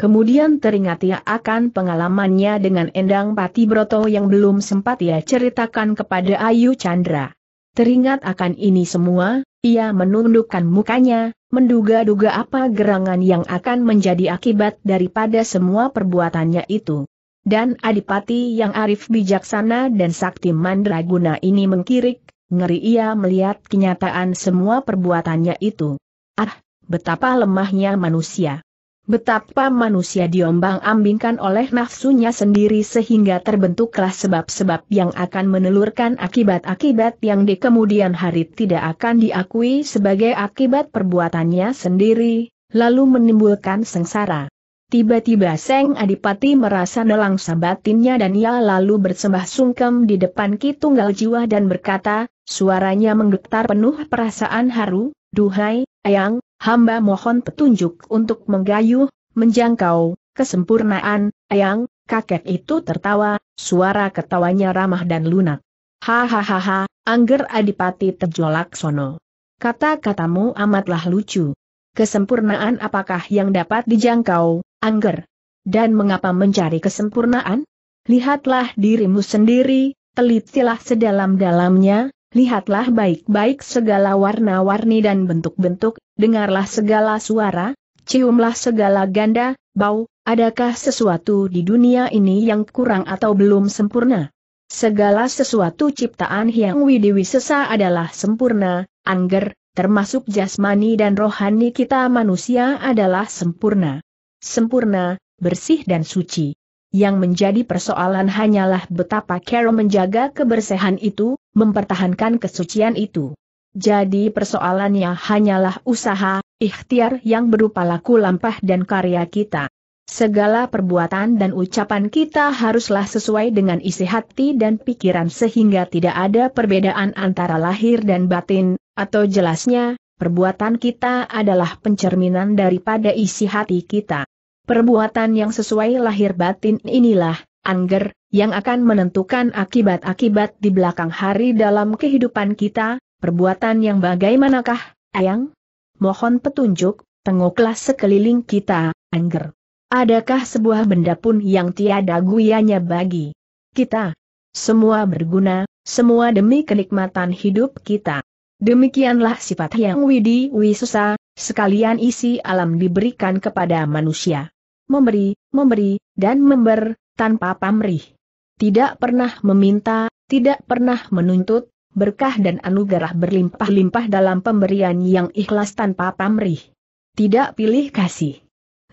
Kemudian teringat ia akan pengalamannya dengan Endang Pati Broto yang belum sempat ia ceritakan kepada Ayu Chandra. Teringat akan ini semua, ia menundukkan mukanya, menduga-duga apa gerangan yang akan menjadi akibat daripada semua perbuatannya itu. Dan Adipati yang arif bijaksana dan sakti mandraguna ini mengkirik, Ngeri ia melihat kenyataan semua perbuatannya itu. Ah, betapa lemahnya manusia. Betapa manusia diombang-ambingkan oleh nafsunya sendiri sehingga terbentuklah sebab-sebab yang akan menelurkan akibat-akibat yang di kemudian hari tidak akan diakui sebagai akibat perbuatannya sendiri, lalu menimbulkan sengsara. Tiba-tiba Seng Adipati merasa nelang sabatinnya dan ia lalu bersembah sungkem di depan Ki Tunggal Jiwa dan berkata, Suaranya menggetar penuh perasaan haru, Duhai, ayang, hamba mohon petunjuk untuk menggayuh, menjangkau, kesempurnaan, ayang. kakek itu tertawa, suara ketawanya ramah dan lunak. Hahaha, Angger Adipati terjolak sono. Kata-katamu amatlah lucu. Kesempurnaan apakah yang dapat dijangkau, Angger? Dan mengapa mencari kesempurnaan? Lihatlah dirimu sendiri, telitilah sedalam-dalamnya, lihatlah baik-baik segala warna-warni dan bentuk-bentuk, dengarlah segala suara, ciumlah segala ganda, bau, adakah sesuatu di dunia ini yang kurang atau belum sempurna? Segala sesuatu ciptaan Hyang Widiwi Sesa adalah sempurna, angger, termasuk jasmani dan rohani kita manusia adalah sempurna. Sempurna, bersih dan suci yang menjadi persoalan hanyalah betapa Carol menjaga kebersihan itu, mempertahankan kesucian itu. Jadi persoalannya hanyalah usaha, ikhtiar yang berupa laku lampah dan karya kita. Segala perbuatan dan ucapan kita haruslah sesuai dengan isi hati dan pikiran sehingga tidak ada perbedaan antara lahir dan batin, atau jelasnya, perbuatan kita adalah pencerminan daripada isi hati kita. Perbuatan yang sesuai lahir batin inilah, Angger, yang akan menentukan akibat-akibat di belakang hari dalam kehidupan kita, perbuatan yang bagaimanakah, Ayang? Mohon petunjuk, tengoklah sekeliling kita, Angger. Adakah sebuah benda pun yang tiada guyanya bagi kita? Semua berguna, semua demi kenikmatan hidup kita. Demikianlah sifat yang widi wisusa, sekalian isi alam diberikan kepada manusia memberi, memberi, dan member, tanpa pamrih. Tidak pernah meminta, tidak pernah menuntut, berkah dan anugerah berlimpah-limpah dalam pemberian yang ikhlas tanpa pamrih. Tidak pilih kasih.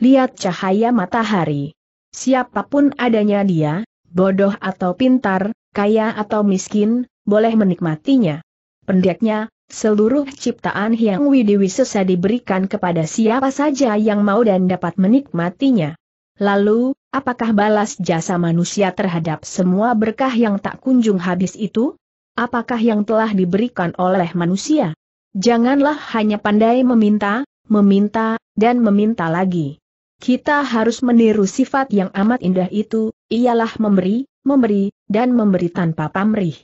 Lihat cahaya matahari. Siapapun adanya dia, bodoh atau pintar, kaya atau miskin, boleh menikmatinya. Pendeknya, Seluruh ciptaan Hyang Sesa diberikan kepada siapa saja yang mau dan dapat menikmatinya. Lalu, apakah balas jasa manusia terhadap semua berkah yang tak kunjung habis itu? Apakah yang telah diberikan oleh manusia? Janganlah hanya pandai meminta, meminta, dan meminta lagi. Kita harus meniru sifat yang amat indah itu, ialah memberi, memberi, dan memberi tanpa pamrih.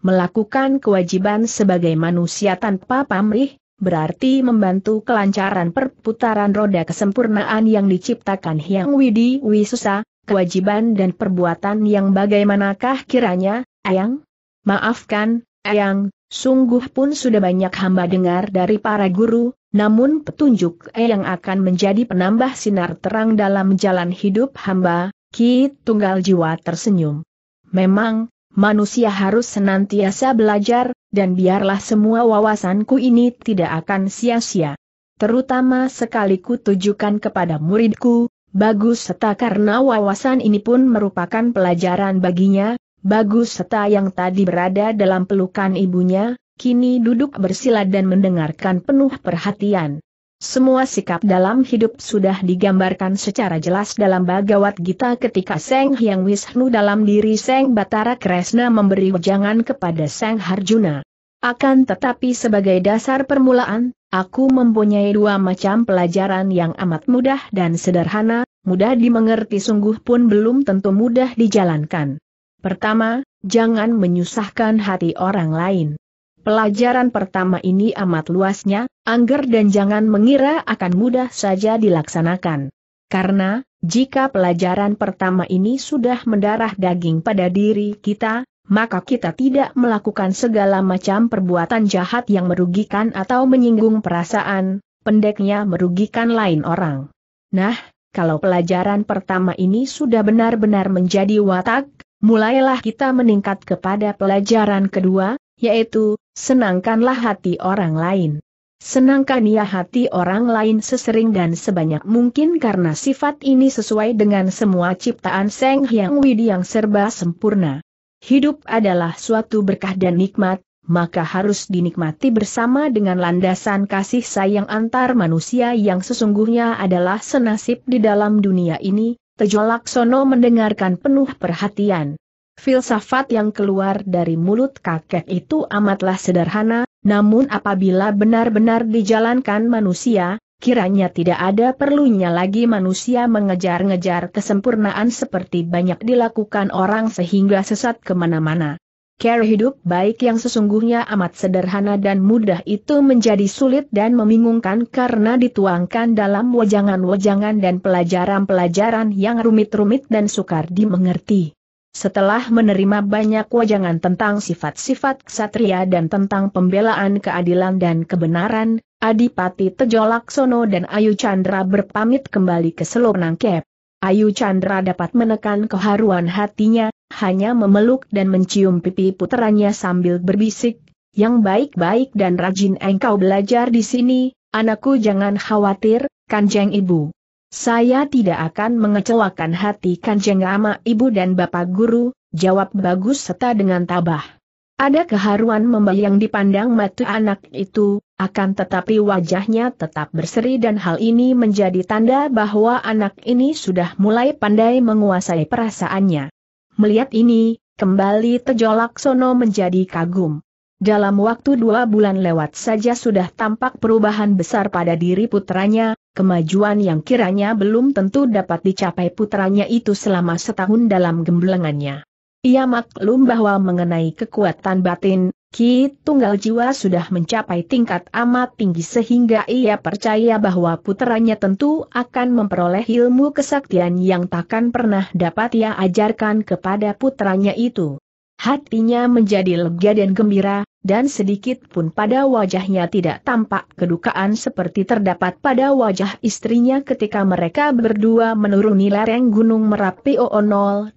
Melakukan kewajiban sebagai manusia tanpa pamrih, berarti membantu kelancaran perputaran roda kesempurnaan yang diciptakan Hyang Widi Wisusa, kewajiban dan perbuatan yang bagaimanakah kiranya, Ayang? Maafkan, Ayang, sungguh pun sudah banyak hamba dengar dari para guru, namun petunjuk Ayang akan menjadi penambah sinar terang dalam jalan hidup hamba, Ki Tunggal Jiwa tersenyum. Memang, Manusia harus senantiasa belajar, dan biarlah semua wawasanku ini tidak akan sia-sia. Terutama sekali ku tujukan kepada muridku, bagus serta karena wawasan ini pun merupakan pelajaran baginya, bagus serta yang tadi berada dalam pelukan ibunya, kini duduk bersila dan mendengarkan penuh perhatian. Semua sikap dalam hidup sudah digambarkan secara jelas dalam Bhagavad Gita ketika Seng Hyang Wisnu dalam diri Seng Batara Kresna memberi wejangan kepada Seng Harjuna. Akan tetapi sebagai dasar permulaan, aku mempunyai dua macam pelajaran yang amat mudah dan sederhana, mudah dimengerti sungguh pun belum tentu mudah dijalankan. Pertama, jangan menyusahkan hati orang lain. Pelajaran pertama ini amat luasnya, angger dan jangan mengira akan mudah saja dilaksanakan. Karena, jika pelajaran pertama ini sudah mendarah daging pada diri kita, maka kita tidak melakukan segala macam perbuatan jahat yang merugikan atau menyinggung perasaan, pendeknya merugikan lain orang. Nah, kalau pelajaran pertama ini sudah benar-benar menjadi watak, mulailah kita meningkat kepada pelajaran kedua, yaitu, senangkanlah hati orang lain. Senangkan ia hati orang lain sesering dan sebanyak mungkin karena sifat ini sesuai dengan semua ciptaan Seng Hyang Widi yang serba sempurna. Hidup adalah suatu berkah dan nikmat, maka harus dinikmati bersama dengan landasan kasih sayang antar manusia yang sesungguhnya adalah senasib di dalam dunia ini, Tejolaksono Laksono mendengarkan penuh perhatian. Filsafat yang keluar dari mulut kakek itu amatlah sederhana, namun apabila benar-benar dijalankan manusia, kiranya tidak ada perlunya lagi manusia mengejar-ngejar kesempurnaan seperti banyak dilakukan orang sehingga sesat kemana-mana. Cara hidup baik yang sesungguhnya amat sederhana dan mudah itu menjadi sulit dan membingungkan karena dituangkan dalam wajangan-wajangan dan pelajaran-pelajaran yang rumit-rumit dan sukar dimengerti. Setelah menerima banyak wajangan tentang sifat-sifat ksatria dan tentang pembelaan keadilan dan kebenaran, Adipati Tejo Laksono dan Ayu Chandra berpamit kembali ke Nangkep. Ayu Chandra dapat menekan keharuan hatinya, hanya memeluk dan mencium pipi puterannya sambil berbisik, yang baik-baik dan rajin engkau belajar di sini, anakku jangan khawatir, kanjeng ibu. Saya tidak akan mengecewakan hati Kanjeng Rama Ibu dan Bapak Guru, jawab Bagus serta dengan tabah. Ada keharuan membayang dipandang mata anak itu, akan tetapi wajahnya tetap berseri dan hal ini menjadi tanda bahwa anak ini sudah mulai pandai menguasai perasaannya. Melihat ini, kembali Tejolak Sono menjadi kagum. Dalam waktu dua bulan lewat saja sudah tampak perubahan besar pada diri putranya, kemajuan yang kiranya belum tentu dapat dicapai putranya itu selama setahun dalam gemblengannya. Ia maklum bahwa mengenai kekuatan batin, Ki Tunggal Jiwa sudah mencapai tingkat amat tinggi sehingga ia percaya bahwa putranya tentu akan memperoleh ilmu kesaktian yang takkan pernah dapat ia ajarkan kepada putranya itu. Hatinya menjadi lega dan gembira, dan sedikit pun pada wajahnya tidak tampak kedukaan seperti terdapat pada wajah istrinya ketika mereka berdua menuruni lereng Gunung Merapi O0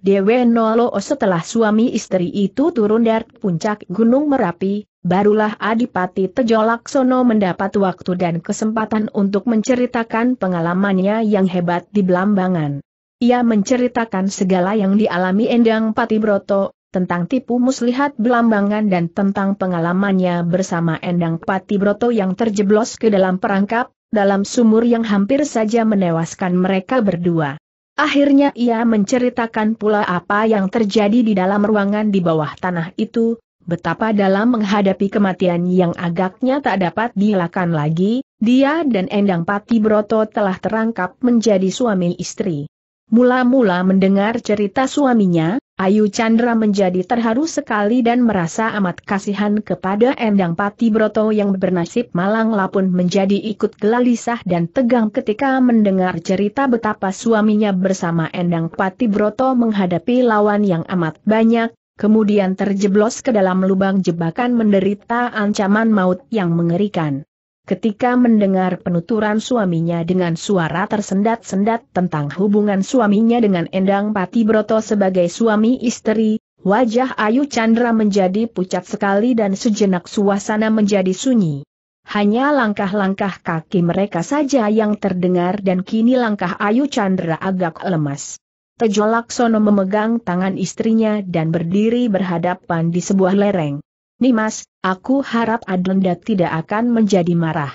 dw 00 setelah suami istri itu turun dari puncak Gunung Merapi, barulah Adipati Tejo Laksono mendapat waktu dan kesempatan untuk menceritakan pengalamannya yang hebat di Belambangan. Ia menceritakan segala yang dialami Endang Patibroto, tentang tipu muslihat Belambangan dan tentang pengalamannya bersama Endang Pati Broto yang terjeblos ke dalam perangkap, dalam sumur yang hampir saja menewaskan mereka berdua. Akhirnya ia menceritakan pula apa yang terjadi di dalam ruangan di bawah tanah itu, betapa dalam menghadapi kematian yang agaknya tak dapat dihilangkan lagi, dia dan Endang Pati Broto telah terangkap menjadi suami istri. Mula-mula mendengar cerita suaminya, Ayu Chandra menjadi terharu sekali dan merasa amat kasihan kepada Endang Pati Broto yang bernasib malang lapun menjadi ikut gelalisah dan tegang ketika mendengar cerita betapa suaminya bersama Endang Pati Broto menghadapi lawan yang amat banyak, kemudian terjeblos ke dalam lubang jebakan menderita ancaman maut yang mengerikan. Ketika mendengar penuturan suaminya dengan suara tersendat-sendat tentang hubungan suaminya dengan Endang Pati Broto sebagai suami istri, wajah Ayu Chandra menjadi pucat sekali dan sejenak suasana menjadi sunyi. Hanya langkah-langkah kaki mereka saja yang terdengar dan kini langkah Ayu Chandra agak lemas. Tejolaksono memegang tangan istrinya dan berdiri berhadapan di sebuah lereng. Nimas, aku harap Adonda tidak akan menjadi marah.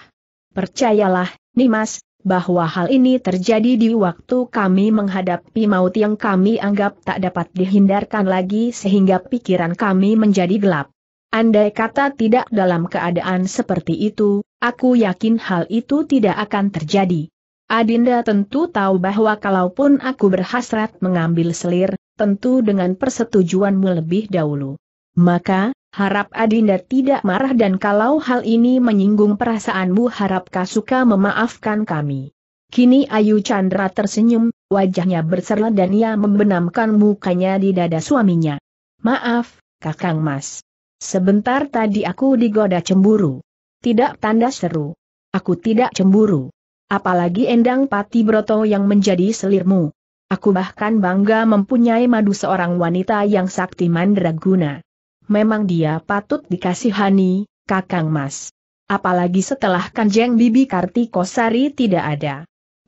Percayalah, Nimas, bahwa hal ini terjadi di waktu kami menghadapi maut yang kami anggap tak dapat dihindarkan lagi sehingga pikiran kami menjadi gelap. Andai kata tidak dalam keadaan seperti itu, aku yakin hal itu tidak akan terjadi. Adinda tentu tahu bahwa kalaupun aku berhasrat mengambil selir, tentu dengan persetujuanmu lebih dahulu. Maka, Harap Adinda tidak marah dan kalau hal ini menyinggung perasaanmu harap Kasuka memaafkan kami. Kini Ayu Chandra tersenyum, wajahnya berserla dan ia membenamkan mukanya di dada suaminya. Maaf, Kakang Mas. Sebentar tadi aku digoda cemburu. Tidak tanda seru. Aku tidak cemburu. Apalagi Endang Pati Broto yang menjadi selirmu. Aku bahkan bangga mempunyai madu seorang wanita yang sakti mandraguna memang dia patut dikasihani, Kakang Mas. Apalagi setelah Kanjeng Bibi Kartikosari tidak ada.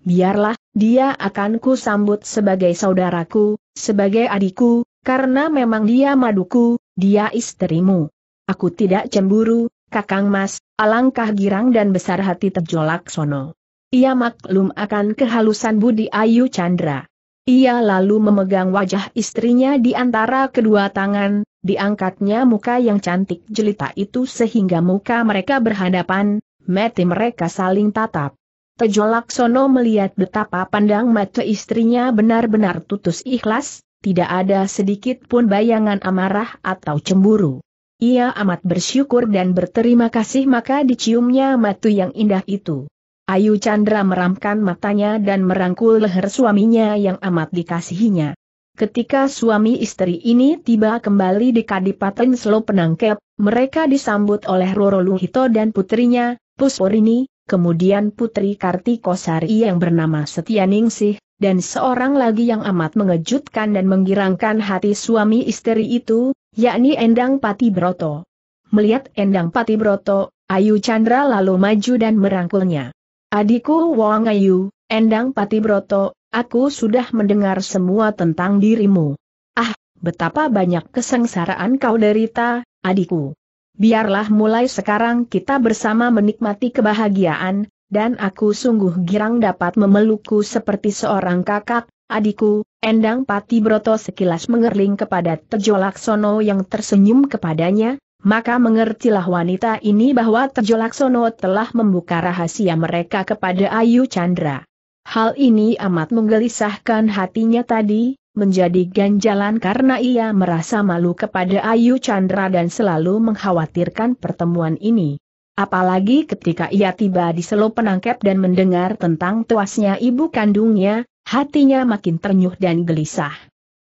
Biarlah, dia akan ku sambut sebagai saudaraku, sebagai adikku, karena memang dia maduku, dia istrimu. Aku tidak cemburu, Kakang Mas, alangkah girang dan besar hati terjolak sono. Ia maklum akan kehalusan Budi Ayu Chandra. Ia lalu memegang wajah istrinya di antara kedua tangan, diangkatnya muka yang cantik jelita itu sehingga muka mereka berhadapan, mati mereka saling tatap. Tejo Laksono melihat betapa pandang mata istrinya benar-benar tutus ikhlas, tidak ada sedikit pun bayangan amarah atau cemburu. Ia amat bersyukur dan berterima kasih maka diciumnya matu yang indah itu. Ayu Chandra meramkan matanya dan merangkul leher suaminya yang amat dikasihinya. Ketika suami istri ini tiba kembali di Kadipaten Slo Penangkep, mereka disambut oleh Roro Luhito dan putrinya, Pusporini, kemudian putri Kartikosari yang bernama Setianingsih, dan seorang lagi yang amat mengejutkan dan menggirangkan hati suami istri itu, yakni Endang Pati Broto. Melihat Endang Pati Broto, Ayu Chandra lalu maju dan merangkulnya. Adikku Wang Ayu, Endang Pati Broto, aku sudah mendengar semua tentang dirimu. Ah, betapa banyak kesengsaraan kau derita, adikku. Biarlah mulai sekarang kita bersama menikmati kebahagiaan, dan aku sungguh girang dapat memelukku seperti seorang kakak, adikku, Endang Pati Broto sekilas mengerling kepada Tejo Laksono yang tersenyum kepadanya, maka mengertilah wanita ini bahwa Tejo Laksono telah membuka rahasia mereka kepada Ayu Chandra. Hal ini amat menggelisahkan hatinya tadi, menjadi ganjalan karena ia merasa malu kepada Ayu Chandra dan selalu mengkhawatirkan pertemuan ini. Apalagi ketika ia tiba di selo penangkep dan mendengar tentang tuasnya ibu kandungnya, hatinya makin ternyuh dan gelisah.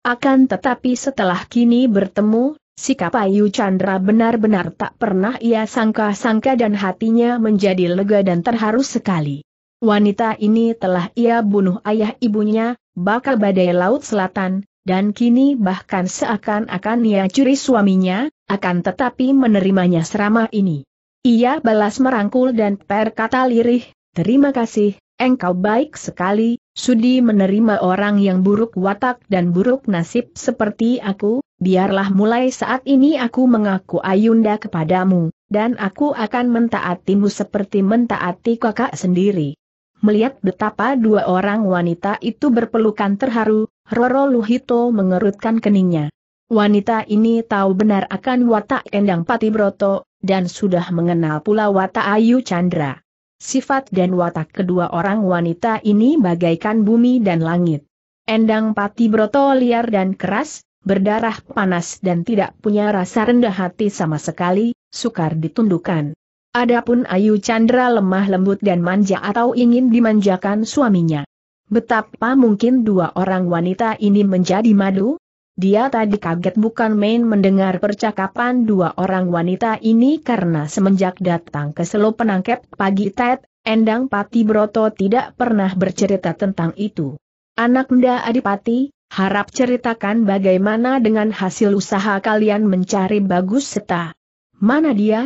Akan tetapi setelah kini bertemu, Sikap Ayu Chandra benar-benar tak pernah ia sangka-sangka dan hatinya menjadi lega dan terharu sekali. Wanita ini telah ia bunuh ayah ibunya, bakal badai laut selatan, dan kini bahkan seakan-akan ia curi suaminya, akan tetapi menerimanya serama ini. Ia balas merangkul dan perkata lirih, terima kasih, engkau baik sekali, Sudi menerima orang yang buruk watak dan buruk nasib seperti aku, biarlah mulai saat ini aku mengaku ayunda kepadamu, dan aku akan mentaatimu seperti mentaati kakak sendiri. Melihat betapa dua orang wanita itu berpelukan terharu, Roro Luhito mengerutkan keningnya. Wanita ini tahu benar akan watak Endang Patibroto, dan sudah mengenal pula watak Ayu Chandra sifat dan watak kedua orang wanita ini bagaikan bumi dan langit. Endang Pati Broto liar dan keras, berdarah panas dan tidak punya rasa rendah hati sama sekali, sukar ditundukkan. Adapun Ayu Chandra lemah lembut dan manja atau ingin dimanjakan suaminya. Betapa mungkin dua orang wanita ini menjadi madu, dia tadi kaget bukan main mendengar percakapan dua orang wanita ini karena semenjak datang ke selo penangkep pagi Ted, Endang Pati Broto tidak pernah bercerita tentang itu. Anak muda Adipati, harap ceritakan bagaimana dengan hasil usaha kalian mencari Bagus Seta. Mana dia,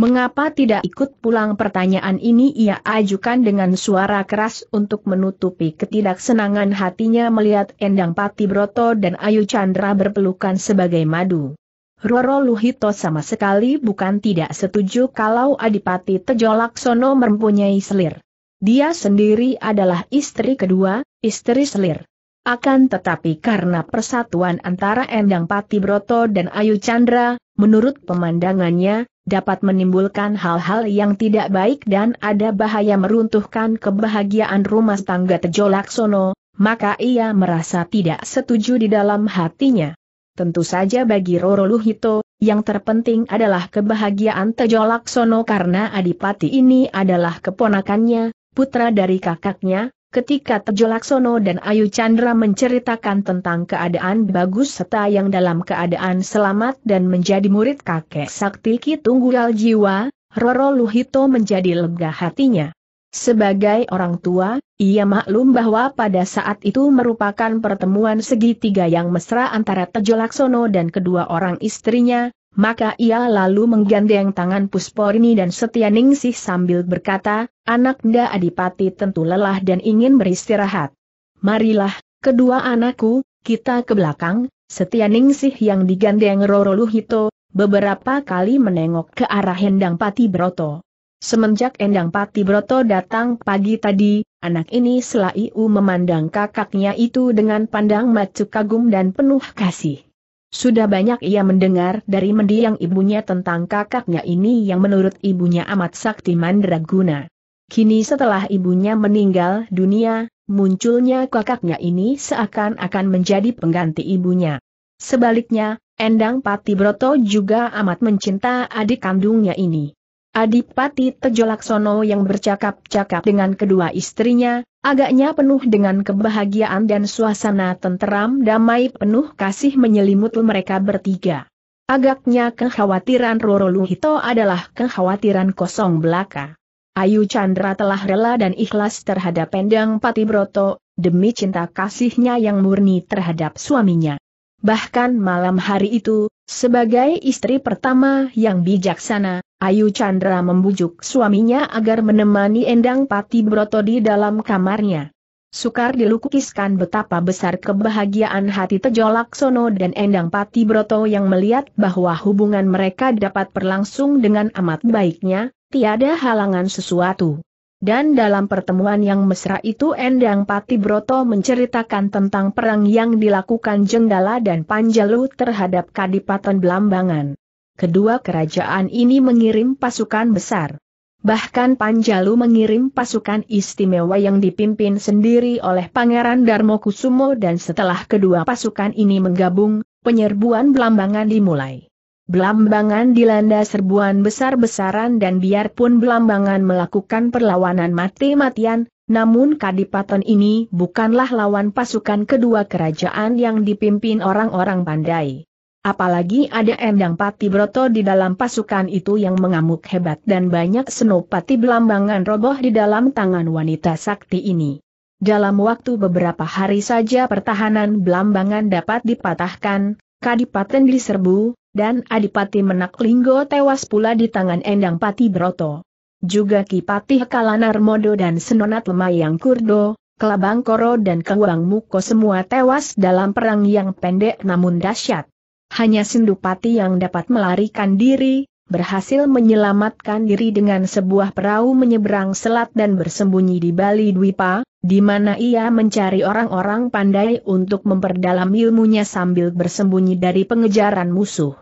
Mengapa tidak ikut pulang pertanyaan ini ia ajukan dengan suara keras untuk menutupi ketidaksenangan hatinya melihat Endang Pati Broto dan Ayu Chandra berpelukan sebagai madu. Roro Luhito sama sekali bukan tidak setuju kalau Adipati Tejolaksono mempunyai selir. Dia sendiri adalah istri kedua, istri selir. Akan tetapi karena persatuan antara Endang Pati Broto dan Ayu Chandra, menurut pemandangannya, dapat menimbulkan hal-hal yang tidak baik dan ada bahaya meruntuhkan kebahagiaan rumah tangga Tejo Laksono, maka ia merasa tidak setuju di dalam hatinya. Tentu saja bagi Roro Luhito, yang terpenting adalah kebahagiaan Tejo Laksono karena Adipati ini adalah keponakannya, putra dari kakaknya, Ketika Tejo Laksono dan Ayu Chandra menceritakan tentang keadaan bagus serta yang dalam keadaan selamat dan menjadi murid kakek sakti Ki Tunggal Jiwa, Roro Luhito menjadi lega hatinya. Sebagai orang tua, ia maklum bahwa pada saat itu merupakan pertemuan segitiga yang mesra antara Tejo Laksono dan kedua orang istrinya, maka ia lalu menggandeng tangan Pusporini dan Setianingsih sambil berkata, anak nda adipati tentu lelah dan ingin beristirahat. Marilah, kedua anakku, kita ke belakang, Setianingsih yang digandeng Roro Luhito, beberapa kali menengok ke arah Hendang Pati Broto. Semenjak Endang Pati Broto datang pagi tadi, anak ini selaiu memandang kakaknya itu dengan pandang macu kagum dan penuh kasih. Sudah banyak ia mendengar dari mendiang ibunya tentang kakaknya ini yang menurut ibunya amat sakti mandraguna. Kini setelah ibunya meninggal dunia, munculnya kakaknya ini seakan-akan menjadi pengganti ibunya. Sebaliknya, Endang Pati Broto juga amat mencinta adik kandungnya ini. Adipati Tejolaksono yang bercakap-cakap dengan kedua istrinya, agaknya penuh dengan kebahagiaan dan suasana tenteram damai penuh kasih menyelimut mereka bertiga. Agaknya kekhawatiran Roro Luhito adalah kekhawatiran kosong belaka. Ayu Chandra telah rela dan ikhlas terhadap Pendang Pati Broto demi cinta kasihnya yang murni terhadap suaminya. Bahkan malam hari itu, sebagai istri pertama yang bijaksana, Ayu Chandra membujuk suaminya agar menemani Endang Pati Broto di dalam kamarnya. Sukar dilukiskan betapa besar kebahagiaan hati Tejo Laksono dan Endang Pati Broto yang melihat bahwa hubungan mereka dapat berlangsung dengan amat baiknya, tiada halangan sesuatu. Dan dalam pertemuan yang mesra itu Endang Pati Broto menceritakan tentang perang yang dilakukan Jenggala dan Panjalu terhadap Kadipaten Belambangan kedua kerajaan ini mengirim pasukan besar. Bahkan Panjalu mengirim pasukan istimewa yang dipimpin sendiri oleh Pangeran Darmo Kusumo dan setelah kedua pasukan ini menggabung, penyerbuan Belambangan dimulai. Belambangan dilanda serbuan besar-besaran dan biarpun Belambangan melakukan perlawanan mati-matian, namun Kadipaten ini bukanlah lawan pasukan kedua kerajaan yang dipimpin orang-orang pandai. Apalagi ada Endang Pati Broto di dalam pasukan itu yang mengamuk hebat dan banyak senopati belambangan roboh di dalam tangan wanita sakti ini. Dalam waktu beberapa hari saja pertahanan belambangan dapat dipatahkan, Kadipaten diserbu, dan Adipati Menaklinggo tewas pula di tangan Endang Pati Broto. Juga Kipati Kalanarmodo dan Senonat Lemayang Kurdo, Kelabang Koro dan Kewang Muko semua tewas dalam perang yang pendek namun dahsyat. Hanya Sindupati yang dapat melarikan diri, berhasil menyelamatkan diri dengan sebuah perahu menyeberang selat dan bersembunyi di Bali Dwipa, di mana ia mencari orang-orang pandai untuk memperdalam ilmunya sambil bersembunyi dari pengejaran musuh.